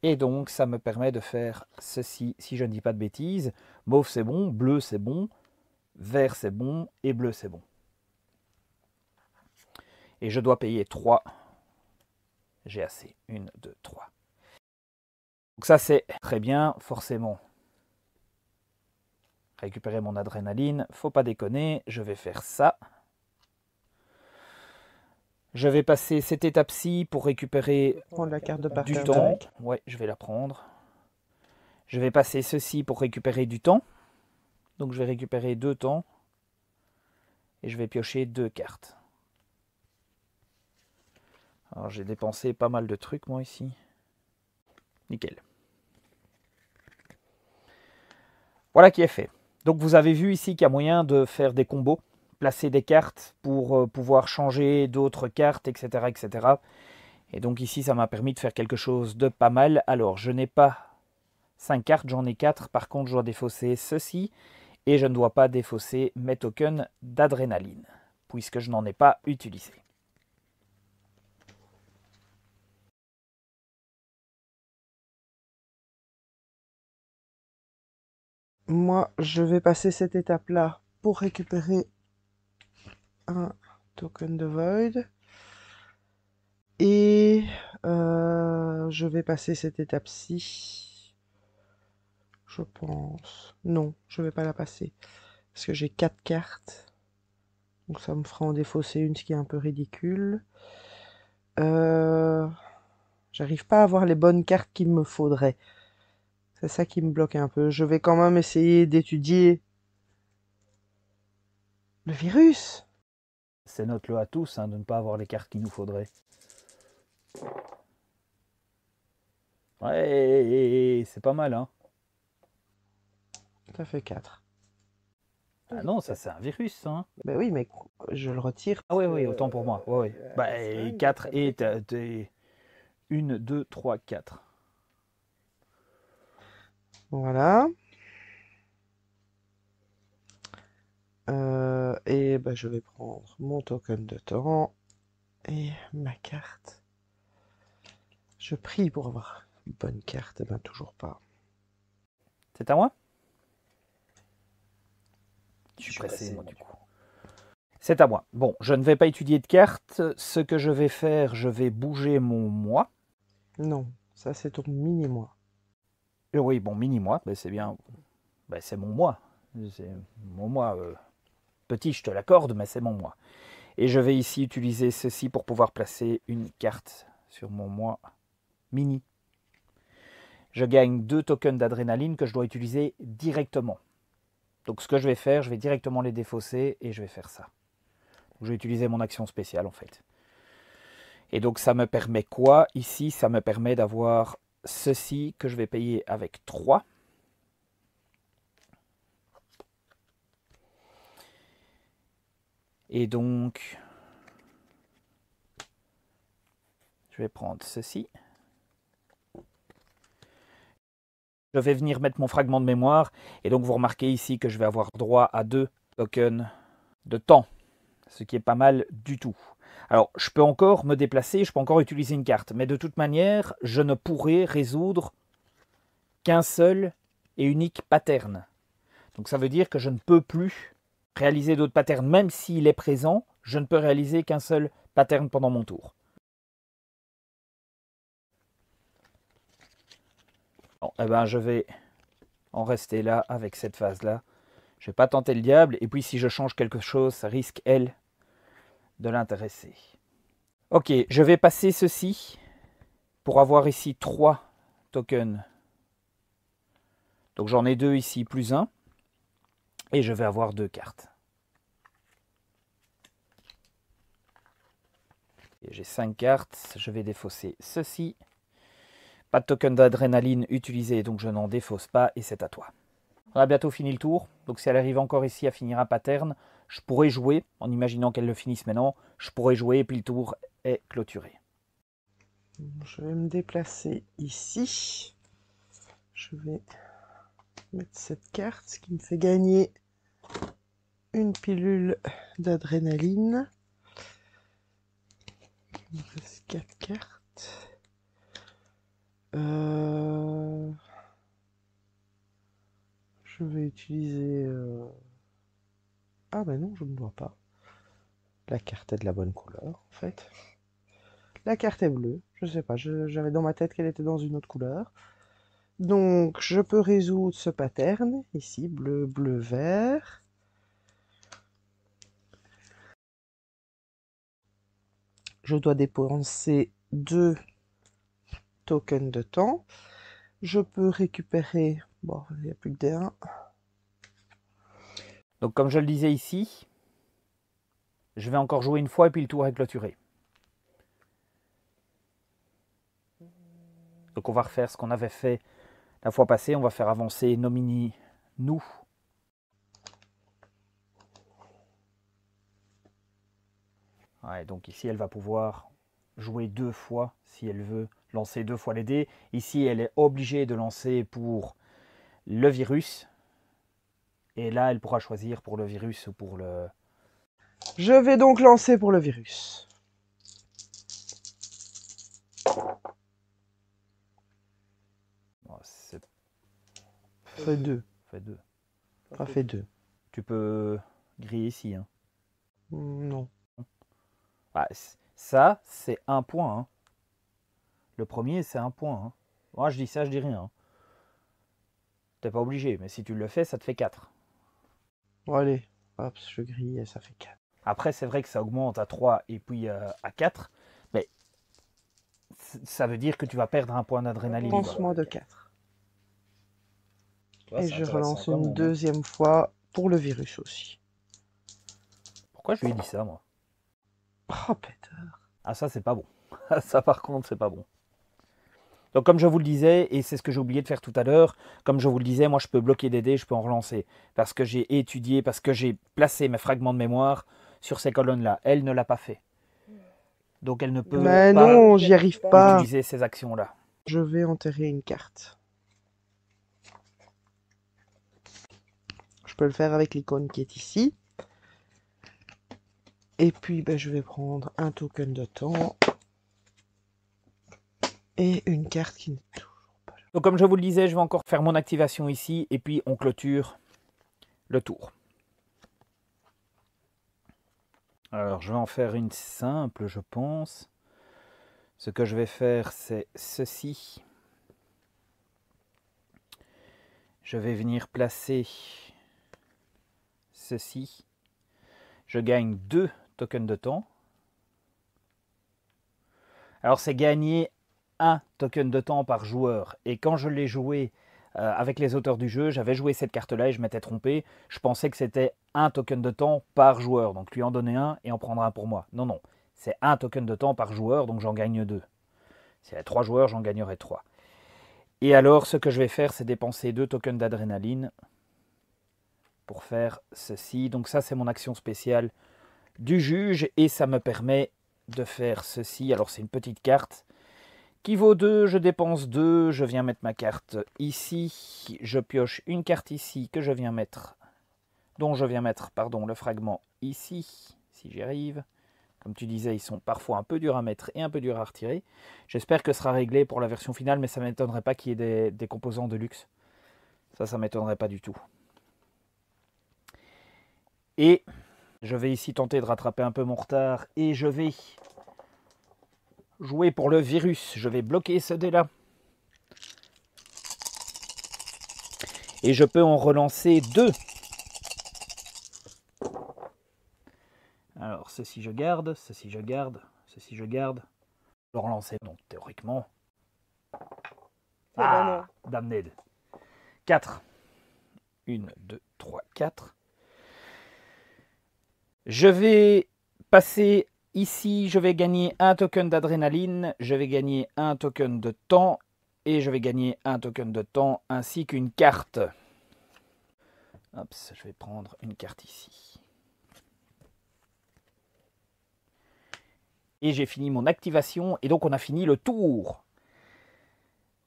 Et donc ça me permet de faire ceci, si je ne dis pas de bêtises. Mauve c'est bon, bleu c'est bon, vert c'est bon et bleu c'est bon. Et je dois payer 3. J'ai assez. 1, 2, 3. Donc ça c'est très bien, forcément. Récupérer mon adrénaline, faut pas déconner, je vais faire ça. Je vais passer cette étape-ci pour récupérer la carte de du temps. Ouais, je vais la prendre. Je vais passer ceci pour récupérer du temps. Donc je vais récupérer deux temps. Et je vais piocher deux cartes. Alors j'ai dépensé pas mal de trucs moi ici. Nickel. Voilà qui est fait. Donc vous avez vu ici qu'il y a moyen de faire des combos, placer des cartes pour euh, pouvoir changer d'autres cartes, etc., etc. Et donc ici ça m'a permis de faire quelque chose de pas mal. Alors je n'ai pas 5 cartes, j'en ai 4. Par contre je dois défausser ceci et je ne dois pas défausser mes tokens d'adrénaline puisque je n'en ai pas utilisé. moi, je vais passer cette étape-là pour récupérer un token de void. Et euh, je vais passer cette étape-ci. Je pense. Non, je vais pas la passer. Parce que j'ai quatre cartes. Donc ça me fera en défausser une, ce qui est un peu ridicule. Euh, J'arrive pas à avoir les bonnes cartes qu'il me faudrait. C'est ça qui me bloque un peu. Je vais quand même essayer d'étudier le virus. C'est notre lot à tous hein, de ne pas avoir les cartes qu'il nous faudrait. Ouais, eh, eh, eh, c'est pas mal, hein. Ça fait 4. Ah non, ça c'est un virus, hein. Bah oui, mais je le retire. Ah oui, oui, autant pour moi. Ouais, ouais. Euh, bah, 4 et... 1, 2, 3, 4. Voilà. Euh, et bah, je vais prendre mon token de torrent et ma carte. Je prie pour avoir une bonne carte, ben toujours pas. C'est à moi Je suis moi, du coup. C'est à moi. Bon, je ne vais pas étudier de carte. Ce que je vais faire, je vais bouger mon moi. Non, ça c'est ton mini-moi. Euh, oui, bon, mini-moi, ben, c'est bien. Ben, c'est mon moi. C'est mon moi. Euh, petit, je te l'accorde, mais c'est mon moi. Et je vais ici utiliser ceci pour pouvoir placer une carte sur mon moi mini. Je gagne deux tokens d'adrénaline que je dois utiliser directement. Donc ce que je vais faire, je vais directement les défausser et je vais faire ça. je vais utiliser mon action spéciale en fait. Et donc ça me permet quoi Ici, ça me permet d'avoir ceci que je vais payer avec 3. Et donc, je vais prendre ceci. Je vais venir mettre mon fragment de mémoire. Et donc, vous remarquez ici que je vais avoir droit à deux tokens de temps. Ce qui est pas mal du tout. Alors, je peux encore me déplacer, je peux encore utiliser une carte, mais de toute manière, je ne pourrai résoudre qu'un seul et unique pattern. Donc ça veut dire que je ne peux plus réaliser d'autres patterns, même s'il est présent, je ne peux réaliser qu'un seul pattern pendant mon tour. Bon, eh ben, je vais en rester là avec cette phase-là. Je ne vais pas tenter le diable, et puis si je change quelque chose, ça risque, elle, de l'intéresser. Ok, je vais passer ceci pour avoir ici trois tokens. Donc j'en ai deux ici plus un. Et je vais avoir deux cartes. J'ai cinq cartes, je vais défausser ceci. Pas de token d'adrénaline utilisé, donc je n'en défausse pas et c'est à toi. On a bientôt fini le tour, donc si elle arrive encore ici, à finir un pattern je pourrais jouer, en imaginant qu'elle le finisse maintenant, je pourrais jouer et puis le tour est clôturé. Je vais me déplacer ici. Je vais mettre cette carte, ce qui me fait gagner une pilule d'adrénaline. Il me reste 4 cartes. Euh, je vais utiliser... Euh, ah ben non, je ne dois pas. La carte est de la bonne couleur, en fait. La carte est bleue, je ne sais pas, j'avais dans ma tête qu'elle était dans une autre couleur. Donc je peux résoudre ce pattern, ici, bleu, bleu, vert. Je dois dépenser deux tokens de temps. Je peux récupérer, bon, il n'y a plus que des 1. Donc comme je le disais ici, je vais encore jouer une fois et puis le tour est clôturé. Donc on va refaire ce qu'on avait fait la fois passée, on va faire avancer nomini nous. donc ici elle va pouvoir jouer deux fois si elle veut lancer deux fois les dés. Ici elle est obligée de lancer pour le virus, et là, elle pourra choisir pour le virus ou pour le... Je vais donc lancer pour le virus. Oh, fait deux. Fais deux. Pas fait deux. Tu peux griller ici. Hein. Non. Ah, ça, c'est un point. Hein. Le premier, c'est un point. Hein. Moi, je dis ça, je dis rien. T'es pas obligé, mais si tu le fais, ça te fait 4 allez, hop, je grille et ça fait 4. Après, c'est vrai que ça augmente à 3 et puis euh, à 4, mais ça veut dire que tu vas perdre un point d'adrénaline. Pense-moi de 4. et je relance une hein. deuxième fois pour le virus aussi. Pourquoi je lui ai dit ça, moi Oh, pèteur. Ah, ça, c'est pas bon. ça, par contre, c'est pas bon. Donc comme je vous le disais, et c'est ce que j'ai oublié de faire tout à l'heure, comme je vous le disais, moi je peux bloquer des dés, je peux en relancer. Parce que j'ai étudié, parce que j'ai placé mes fragments de mémoire sur ces colonnes-là. Elle ne l'a pas fait. Donc elle ne peut bah pas non, pas. utiliser ces actions-là. Je vais enterrer une carte. Je peux le faire avec l'icône qui est ici. Et puis ben, je vais prendre un token de temps et une carte qui n'est toujours pas Donc comme je vous le disais, je vais encore faire mon activation ici et puis on clôture le tour. Alors je vais en faire une simple, je pense. Ce que je vais faire, c'est ceci. Je vais venir placer ceci. Je gagne deux tokens de temps. Alors c'est gagné un token de temps par joueur. Et quand je l'ai joué euh, avec les auteurs du jeu, j'avais joué cette carte-là et je m'étais trompé. Je pensais que c'était un token de temps par joueur. Donc lui en donner un et en prendre un pour moi. Non, non. C'est un token de temps par joueur, donc j'en gagne deux. il y a trois joueurs, j'en gagnerais trois. Et alors, ce que je vais faire, c'est dépenser deux tokens d'adrénaline pour faire ceci. Donc ça, c'est mon action spéciale du juge et ça me permet de faire ceci. Alors, c'est une petite carte qui vaut 2, je dépense 2, je viens mettre ma carte ici, je pioche une carte ici que je viens mettre, dont je viens mettre pardon, le fragment ici, si j'y arrive. Comme tu disais, ils sont parfois un peu durs à mettre et un peu durs à retirer. J'espère que ce sera réglé pour la version finale, mais ça ne m'étonnerait pas qu'il y ait des, des, composants de luxe. Ça, ça ne m'étonnerait pas du tout. Et je vais ici tenter de rattraper un peu mon retard et je vais jouer pour le virus. Je vais bloquer ce dé-là. Et je peux en relancer deux. Alors, ceci je garde, ceci je garde, ceci je garde. Le relancer, donc théoriquement. Ah bah ah, damned. 4. 1, 2, 3, 4. Je vais passer Ici, je vais gagner un token d'adrénaline, je vais gagner un token de temps, et je vais gagner un token de temps ainsi qu'une carte. je vais prendre une carte ici. Et j'ai fini mon activation, et donc on a fini le tour.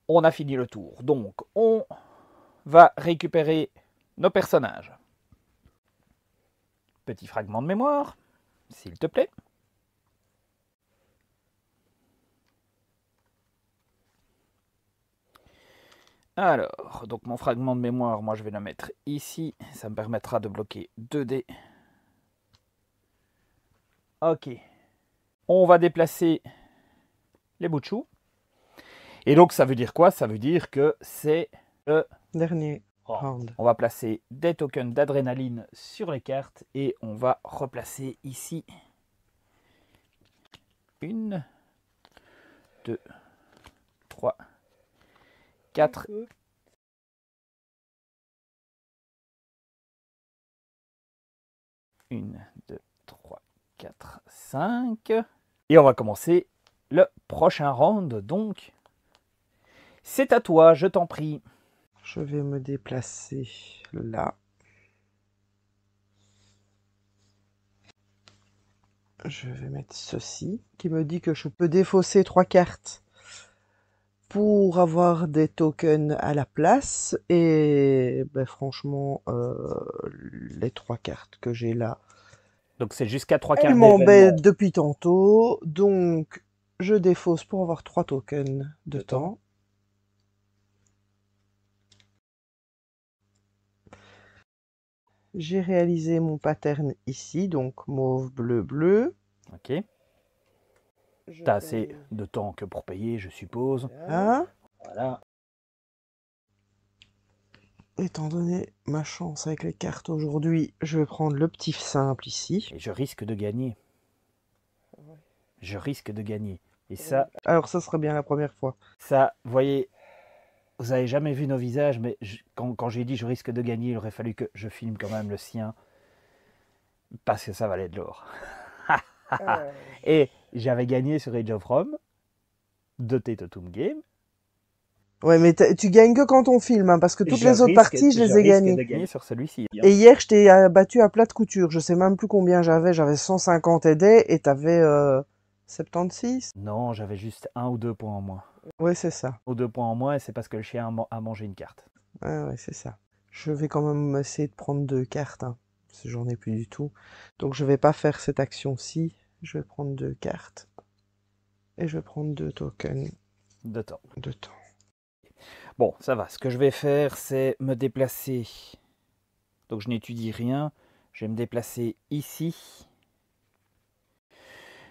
On a fini le tour. Donc, on va récupérer nos personnages. Petit fragment de mémoire, s'il te plaît. Alors, donc mon fragment de mémoire, moi je vais le mettre ici. Ça me permettra de bloquer 2 d Ok. On va déplacer les bouts de Et donc ça veut dire quoi Ça veut dire que c'est le dernier oh. round. On va placer des tokens d'adrénaline sur les cartes et on va replacer ici une, deux, trois, 4 1 2 3 4 5 Et on va commencer le prochain round donc c'est à toi, je t'en prie. Je vais me déplacer là. Je vais mettre ceci qui me dit que je peux défausser trois cartes pour avoir des tokens à la place. Et ben, franchement, euh, les trois cartes que j'ai là. Donc c'est jusqu'à trois cartes. Je depuis tantôt. Donc je défausse pour avoir trois tokens de, temps. J'ai réalisé mon pattern ici, donc mauve, bleu, bleu. Ok. T'as assez de temps que pour payer, je suppose. Ah hein Voilà. Étant donné ma chance avec les cartes aujourd'hui, je vais prendre le petit simple ici. Et je risque de gagner. Je risque de gagner. Et ça... Alors ça serait bien la première fois. Ça, voyez, vous avez jamais vu nos visages, mais quand, quand j'ai dit je risque de gagner, il aurait fallu que je filme quand même le sien. Parce que ça valait de l'or. Euh, et j'avais gagné sur Age of Rome de Tetotum Game. Ouais, mais tu gagnes que quand on filme, hein, parce que toutes les autres parties, je, les ai gagnées. Hein. Et hier, je t'ai battu à plat de couture. Je sais même plus combien j'avais. J'avais 150 aidés et t'avais euh, avais 76. Non, j'avais juste un ou deux points en moins. Ouais, c'est ça. Ou deux points en moins, c'est parce que le chien a mangé une carte. Ah ouais, c'est ça. Je vais quand même essayer de prendre deux cartes, hein, parce j'en ai plus du tout. Donc je vais pas faire cette action-ci. Je vais prendre deux cartes. Et je vais prendre deux tokens. De temps. De temps. Bon, ça va. Ce que je vais faire, c'est me déplacer. Donc je n'étudie rien. Je vais me déplacer ici.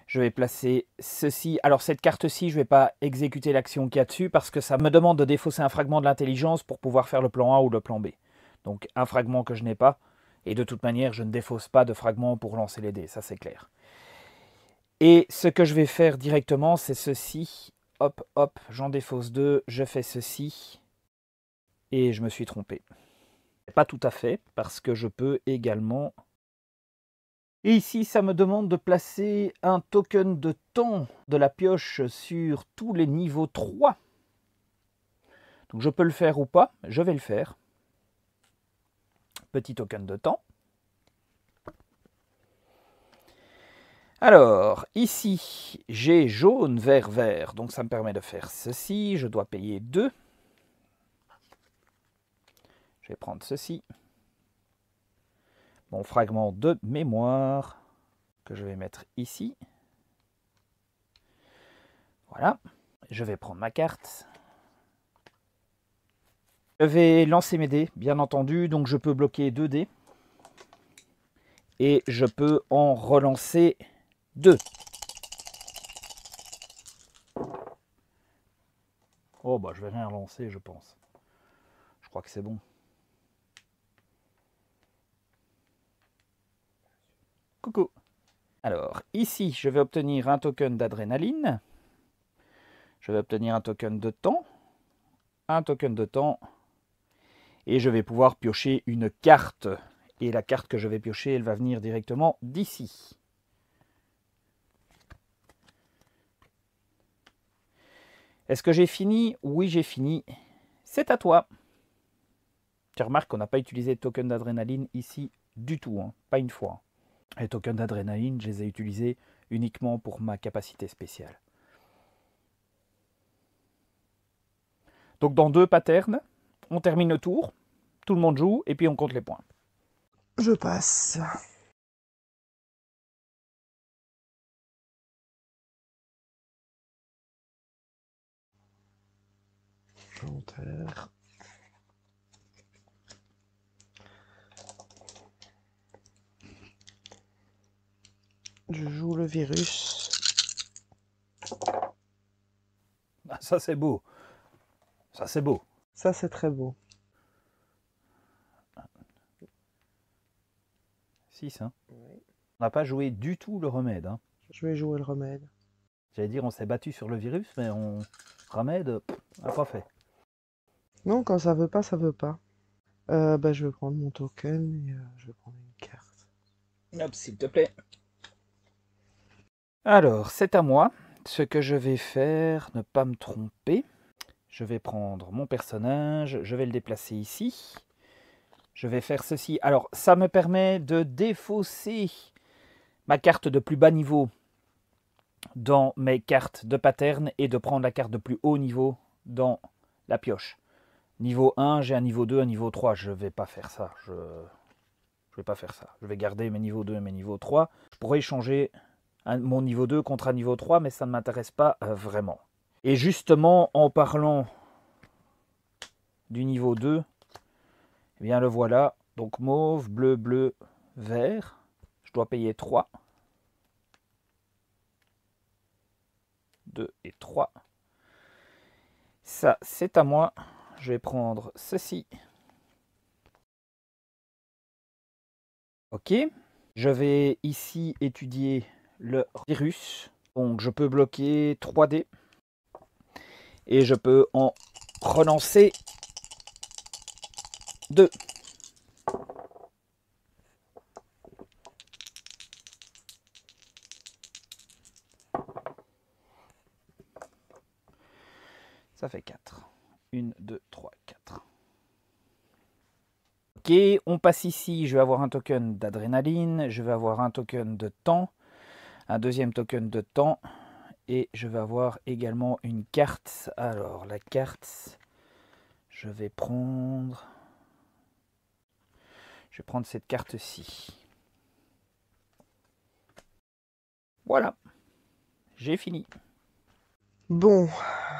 Je vais placer ceci. Alors cette carte-ci, je ne vais pas exécuter l'action qu'il y a dessus parce que ça me demande de défausser un fragment de l'intelligence pour pouvoir faire le plan A ou le plan B. Donc un fragment que je n'ai pas. Et de toute manière, je ne défausse pas de fragment pour lancer les dés, ça c'est clair. Et ce que je vais faire directement, c'est ceci. Hop, hop, j'en défausse deux, je fais ceci. Et je me suis trompé. Pas tout à fait, parce que je peux également... Et ici, ça me demande de placer un token de temps de la pioche sur tous les niveaux 3. Donc je peux le faire ou pas, je vais le faire. Petit token de temps. Alors, ici, j'ai jaune, vert, vert. Donc, ça me permet de faire ceci. Je dois payer 2. Je vais prendre ceci. Mon fragment de mémoire que je vais mettre ici. Voilà. Je vais prendre ma carte. Je vais lancer mes dés, bien entendu. Donc, je peux bloquer 2 dés. Et je peux en relancer 2. Oh bah je vais rien lancer je pense. Je crois que c'est bon. Coucou. Alors ici je vais obtenir un token d'adrénaline. Je vais obtenir un token de temps. Un token de temps. Et je vais pouvoir piocher une carte. Et la carte que je vais piocher, elle va venir directement d'ici. Est-ce que j'ai fini Oui, j'ai fini. C'est à toi. Tu remarques qu'on n'a pas utilisé de tokens d'adrénaline ici du tout, hein. pas une fois. Les tokens d'adrénaline, je les ai utilisés uniquement pour ma capacité spéciale. Donc dans deux patterns, on termine le tour, tout le monde joue et puis on compte les points. Je passe. Je joue le virus. Ah, ça c'est beau. Ça c'est beau. Ça c'est très beau. 6. Hein. On n'a pas joué du tout le remède. Hein. Je vais jouer le remède. J'allais dire on s'est battu sur le virus, mais on remède, n'a pas fait. Non, quand ça veut pas, ça veut pas. Euh, bah, je vais prendre mon token et euh, je vais prendre une carte. Hop, s'il te plaît. Alors, c'est à moi. Ce que je vais faire, ne pas me tromper. Je vais prendre mon personnage, je vais le déplacer ici. Je vais faire ceci. Alors, ça me permet de défausser ma carte de plus bas niveau dans mes cartes de pattern et de prendre la carte de plus haut niveau dans la pioche niveau 1, j'ai un niveau 2, un niveau 3. Je ne vais pas faire ça. Je ne vais pas faire ça. Je vais garder mes niveaux 2 et mes niveaux 3. Je pourrais échanger mon niveau 2 contre un niveau 3, mais ça ne m'intéresse pas euh, vraiment. Et justement, en parlant du niveau 2, eh bien le voilà. Donc mauve, bleu, bleu, vert. Je dois payer 3. 2 et 3. Ça, c'est à moi je vais prendre ceci. Ok. Je vais ici étudier le virus. Donc je peux bloquer 3D. Et je peux en relancer 2. Ça fait 4. 1, 2, 3, 4. Ok, on passe ici, je vais avoir un token d'adrénaline, je vais avoir un token de temps, un deuxième token de temps, et je vais avoir également une carte. Alors la carte, je vais prendre... Je vais prendre cette carte-ci. Voilà, j'ai fini. Bon,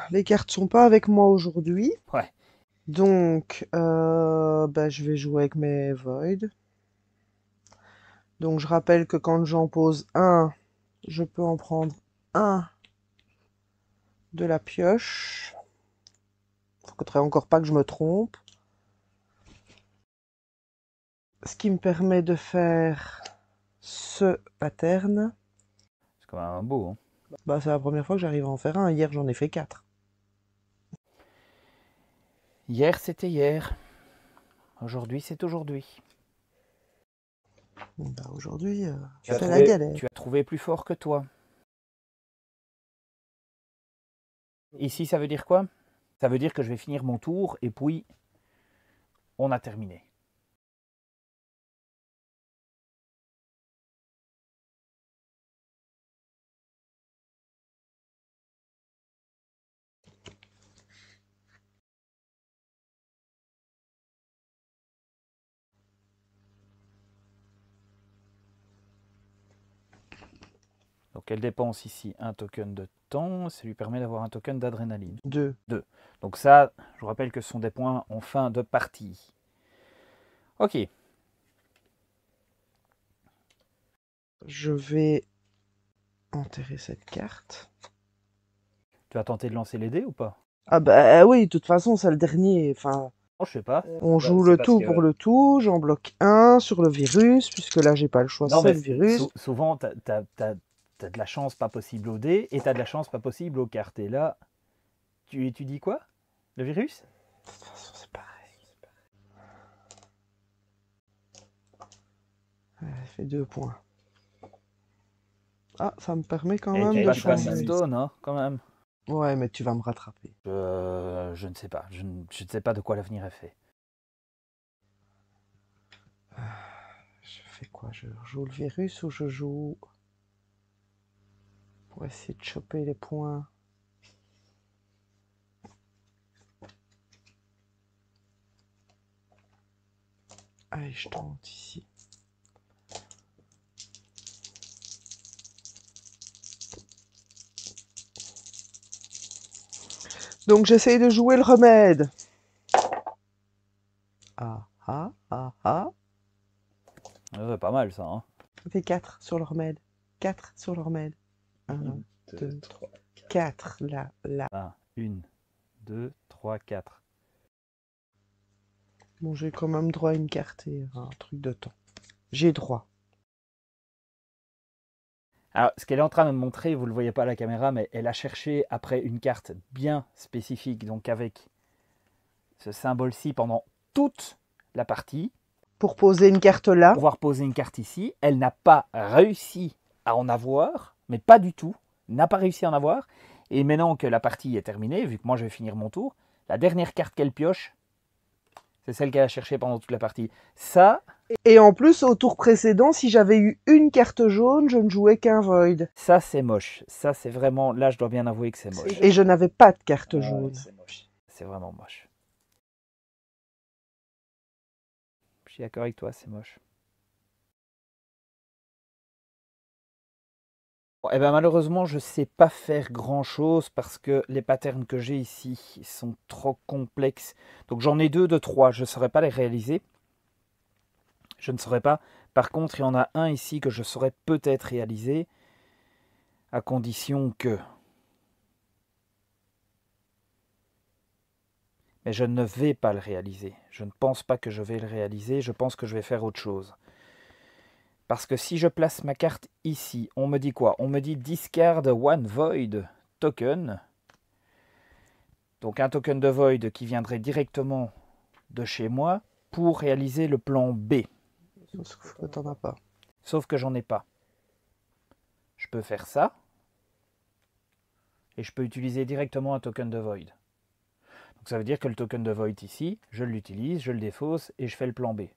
les cartes sont pas avec moi aujourd'hui. Ouais. Donc, euh, bah, je vais jouer avec mes Void. Donc, je rappelle que quand j'en pose un, je peux en prendre un de la pioche. Il Faudrait encore pas que je me trompe. Ce qui me permet de faire ce pattern. C'est quand même un beau, hein bah, c'est la première fois que j'arrive à en faire un. Hier, j'en ai fait quatre. Hier, c'était hier. Aujourd'hui, c'est aujourd'hui. Bah, aujourd'hui, euh, tu as trouvé plus fort que toi. Ici, ça veut dire quoi Ça veut dire que je vais finir mon tour et puis on a terminé. elle dépense ici un token de temps, ça lui permet d'avoir un token d'adrénaline. 2. 2. Donc ça, je vous rappelle que ce sont des points en fin de partie. Ok. Je vais enterrer cette carte. Tu vas tenter de lancer les dés ou pas Ah bah euh, oui, de toute façon, c'est le dernier. Enfin, je sais pas. Euh, on bah, joue le tout pour le tout, j'en bloque un sur le virus, puisque là, j'ai pas le choix, c'est le virus. souvent, t'as as, t'as de la chance pas possible au dé et t'as de la chance pas possible au cartes. Et là, tu, tu dis quoi Le virus De toute façon, c'est pareil. Elle fait deux points. Ah, ça me permet quand même. de passes chance, hein, quand même. Ouais, mais tu vas me rattraper. Euh, je ne sais pas. Je je ne sais pas de quoi l'avenir est fait. Ah, je fais quoi Je joue le virus ou je joue essayer de choper les points. Allez, je tente ici. Donc j'essaye de jouer le remède. Ah ah ah ah. pas mal ça. Hein. Ça fait 4 sur le remède. 4 sur le remède. 1, 2, 3, 4. Là, là. 1, 2, 3, 4. Bon, j'ai quand même droit à une carte et un truc de temps. J'ai droit. Alors, ce qu'elle est en train de me montrer, vous ne le voyez pas à la caméra, mais elle a cherché après une carte bien spécifique, donc avec ce symbole-ci pendant toute la partie. Pour poser une carte là. Pour pouvoir poser une carte ici. Elle n'a pas réussi à en avoir mais pas du tout, n'a pas réussi à en avoir. Et maintenant que la partie est terminée, vu que moi je vais finir mon tour, la dernière carte qu'elle pioche, c'est celle qu'elle a cherchée pendant toute la partie. Ça. Et en plus, au tour précédent, si j'avais eu une carte jaune, je ne jouais qu'un void. Ça, c'est moche. Ça, c'est vraiment. Là, je dois bien avouer que c'est moche. Et je n'avais pas de carte C'est jaune. c'est vraiment moche. Je suis d'accord avec toi, c'est moche. Eh ben, malheureusement, je ne sais pas faire grand-chose parce que les patterns que j'ai ici sont trop complexes. Donc j'en ai deux de trois, je ne saurais pas les réaliser. Je ne saurais pas. Par contre, il y en a un ici que je saurais peut-être réaliser, à condition que... Mais je ne vais pas le réaliser. Je ne pense pas que je vais le réaliser, je pense que je vais faire autre chose. Parce que si je place ma carte ici, on me dit quoi On me dit discard one void token. Donc un token de void qui viendrait directement de chez moi pour réaliser le plan B. Sauf que as pas. Sauf que j'en ai pas. Je peux faire ça. Et je peux utiliser directement un token de void. Donc ça veut dire que le token de void ici, je l'utilise, je le défausse et je fais le plan B.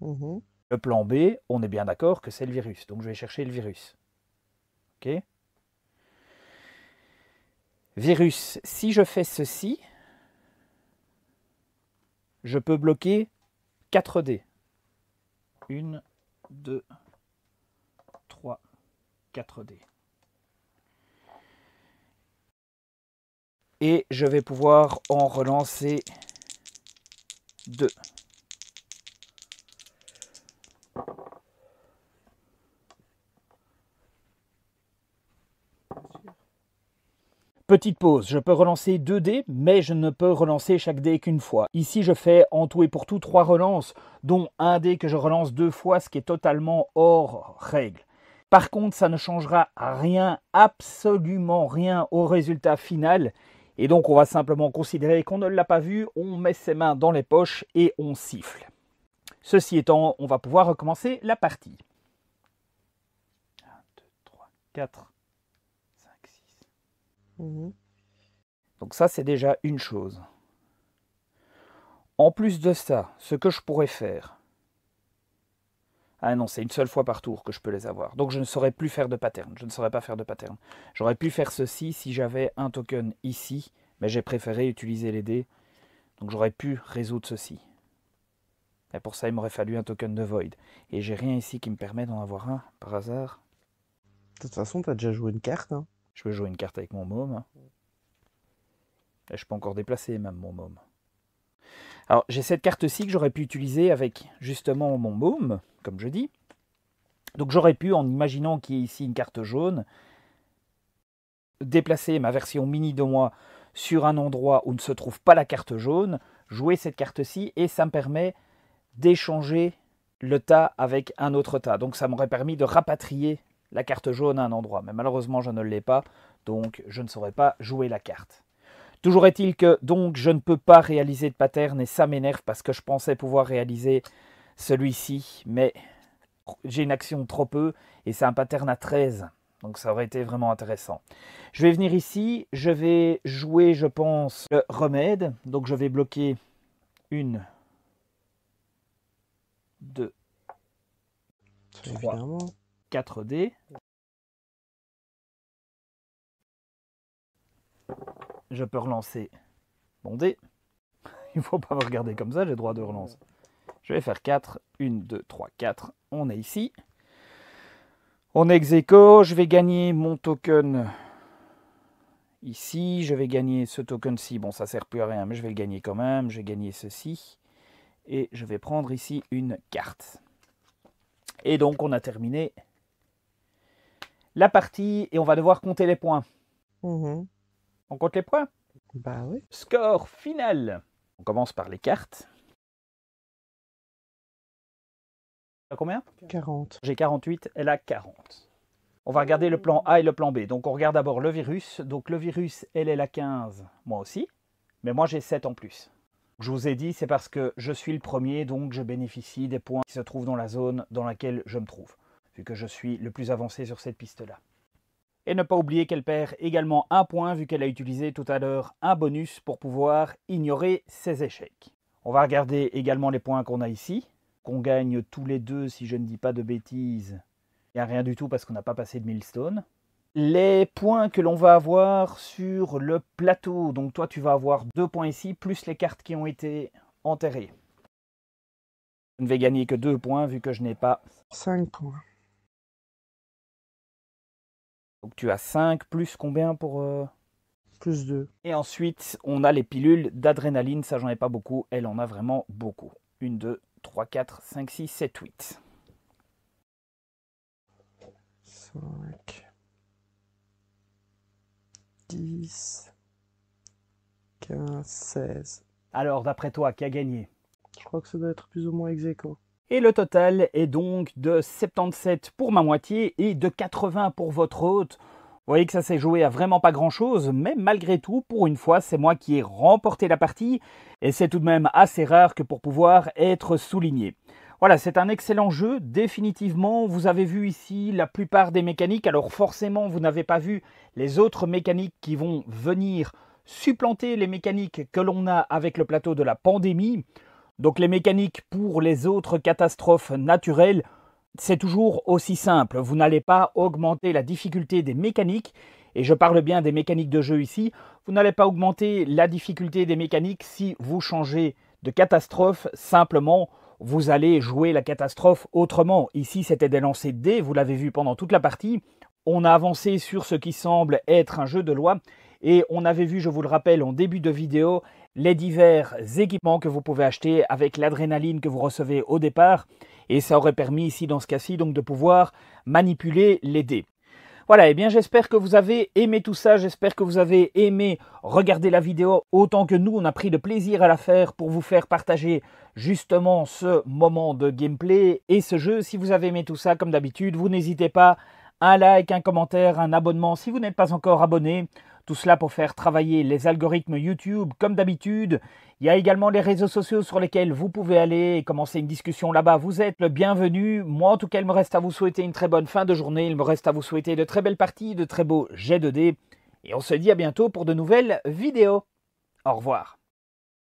Mhm. Le plan B, on est bien d'accord que c'est le virus. Donc je vais chercher le virus. OK Virus, si je fais ceci, je peux bloquer 4 dés. 1, 2, 3, 4 dés. Et je vais pouvoir en relancer 2. Petite pause, je peux relancer deux dés, mais je ne peux relancer chaque dé qu'une fois. Ici, je fais en tout et pour tout trois relances, dont un dé que je relance deux fois, ce qui est totalement hors règle. Par contre, ça ne changera rien, absolument rien au résultat final. Et donc, on va simplement considérer qu'on ne l'a pas vu, on met ses mains dans les poches et on siffle. Ceci étant, on va pouvoir recommencer la partie. 1, 2, 3, 4. Mhm. Donc ça, c'est déjà une chose. En plus de ça, ce que je pourrais faire... Ah non, c'est une seule fois par tour que je peux les avoir. Donc je ne saurais plus faire de pattern. Je ne saurais pas faire de pattern. J'aurais pu faire ceci si j'avais un token ici, mais j'ai préféré utiliser les dés. Donc j'aurais pu résoudre ceci. Et pour ça, il m'aurait fallu un token de Void. Et j'ai rien ici qui me permet d'en avoir un, par hasard. De toute façon, tu as déjà joué une carte. Hein. Je peux jouer une carte avec mon môme. Et je peux encore déplacer même mon môme. Alors j'ai cette carte-ci que j'aurais pu utiliser avec justement mon môme, comme je dis. Donc j'aurais pu, en imaginant qu'il y ait ici une carte jaune, déplacer ma version mini de moi sur un endroit où ne se trouve pas la carte jaune, jouer cette carte-ci et ça me permet d'échanger le tas avec un autre tas. Donc ça m'aurait permis de rapatrier la carte jaune à un endroit, mais malheureusement je ne l'ai pas, donc je ne saurais pas jouer la carte. Toujours est-il que donc je ne peux pas réaliser de pattern et ça m'énerve parce que je pensais pouvoir réaliser celui-ci, mais j'ai une action trop peu et c'est un pattern à 13. Donc ça aurait été vraiment intéressant. Je vais venir ici, je vais jouer, je pense, le remède. Donc je vais bloquer une, deux, trois, 4D. Je peux relancer mon dé. Il ne faut pas me regarder comme ça, j'ai droit de relance. Je vais faire 4. 1, 2, 3, 4. On est ici. On ex Je vais gagner mon token ici. Je vais gagner ce token-ci. Bon, ça sert plus à rien, mais je vais le gagner quand même. Je vais gagner ceci. Et je vais prendre ici une carte. Et donc, on a terminé la partie et on va devoir compter les points. Mhm. On compte les points Bah oui. Score final. On commence par les cartes. combien 40. J'ai 48, elle a 40. On va regarder le plan A et le plan B. Donc on regarde d'abord le virus. Donc le virus, elle, est a 15, moi aussi. Mais moi j'ai 7 en plus. Je vous ai dit, c'est parce que je suis le premier, donc je bénéficie des points qui se trouvent dans la zone dans laquelle je me trouve vu que je suis le plus avancé sur cette piste-là. Et ne pas oublier qu'elle perd également un point vu qu'elle a utilisé tout à l'heure un bonus pour pouvoir ignorer ses échecs. On va regarder également les points qu'on a ici, qu'on gagne tous les deux si je ne dis pas de bêtises. Il n'y a rien du tout parce qu'on n'a pas passé de milestone. Les points que l'on va avoir sur le plateau, donc toi tu vas avoir deux points ici, plus les cartes qui ont été enterrées. Je ne vais gagner que deux points vu que je n'ai pas... cinq points. Donc tu as 5 plus combien pour... Euh, plus 2. Et ensuite, on a les pilules d'adrénaline. Ça, j'en ai pas beaucoup. Elle en a vraiment beaucoup. 1, 2, 3, 4, 5, 6, 7, 8. 5. 10. 15, 16. Alors, d'après toi, qui a gagné Je crois que ça doit être plus ou moins exéco. Et le total est donc de 77 pour ma moitié et de 80 pour votre hôte. Vous voyez que ça s'est joué à vraiment pas grand chose, mais malgré tout, pour une fois, c'est moi qui ai remporté la partie, et c'est tout de même assez rare que pour pouvoir être souligné. Voilà, c'est un excellent jeu, définitivement. Vous avez vu ici la plupart des mécaniques, alors forcément, vous n'avez pas vu les autres mécaniques qui vont venir supplanter les mécaniques que l'on a avec le plateau de la pandémie. Donc les mécaniques pour les autres catastrophes naturelles, c'est toujours aussi simple. Vous n'allez pas augmenter la difficulté des mécaniques, et je parle bien des mécaniques de jeu ici, vous n'allez pas augmenter la difficulté des mécaniques si vous changez de catastrophe, simplement vous allez jouer la catastrophe autrement. Ici c'était des lancers de dés, vous l'avez vu pendant toute la partie, on a avancé sur ce qui semble être un jeu de loi, et on avait vu, je vous le rappelle, en début de vidéo, les divers équipements que vous pouvez acheter avec l'adrénaline que vous recevez au départ. Et ça aurait permis ici, dans ce cas-ci, donc de pouvoir manipuler les dés. Voilà, et eh bien j'espère que vous avez aimé tout ça, j'espère que vous avez aimé regarder la vidéo autant que nous, on a pris de plaisir à la faire pour vous faire partager justement ce moment de gameplay et ce jeu. Si vous avez aimé tout ça, comme d'habitude, vous n'hésitez pas, un like, un commentaire, un abonnement si vous n'êtes pas encore abonné. Tout cela pour faire travailler les algorithmes YouTube comme d'habitude. Il y a également les réseaux sociaux sur lesquels vous pouvez aller et commencer une discussion là-bas. Vous êtes le bienvenu. Moi, en tout cas, il me reste à vous souhaiter une très bonne fin de journée. Il me reste à vous souhaiter de très belles parties, de très beaux jets de dés. Et on se dit à bientôt pour de nouvelles vidéos. Au revoir.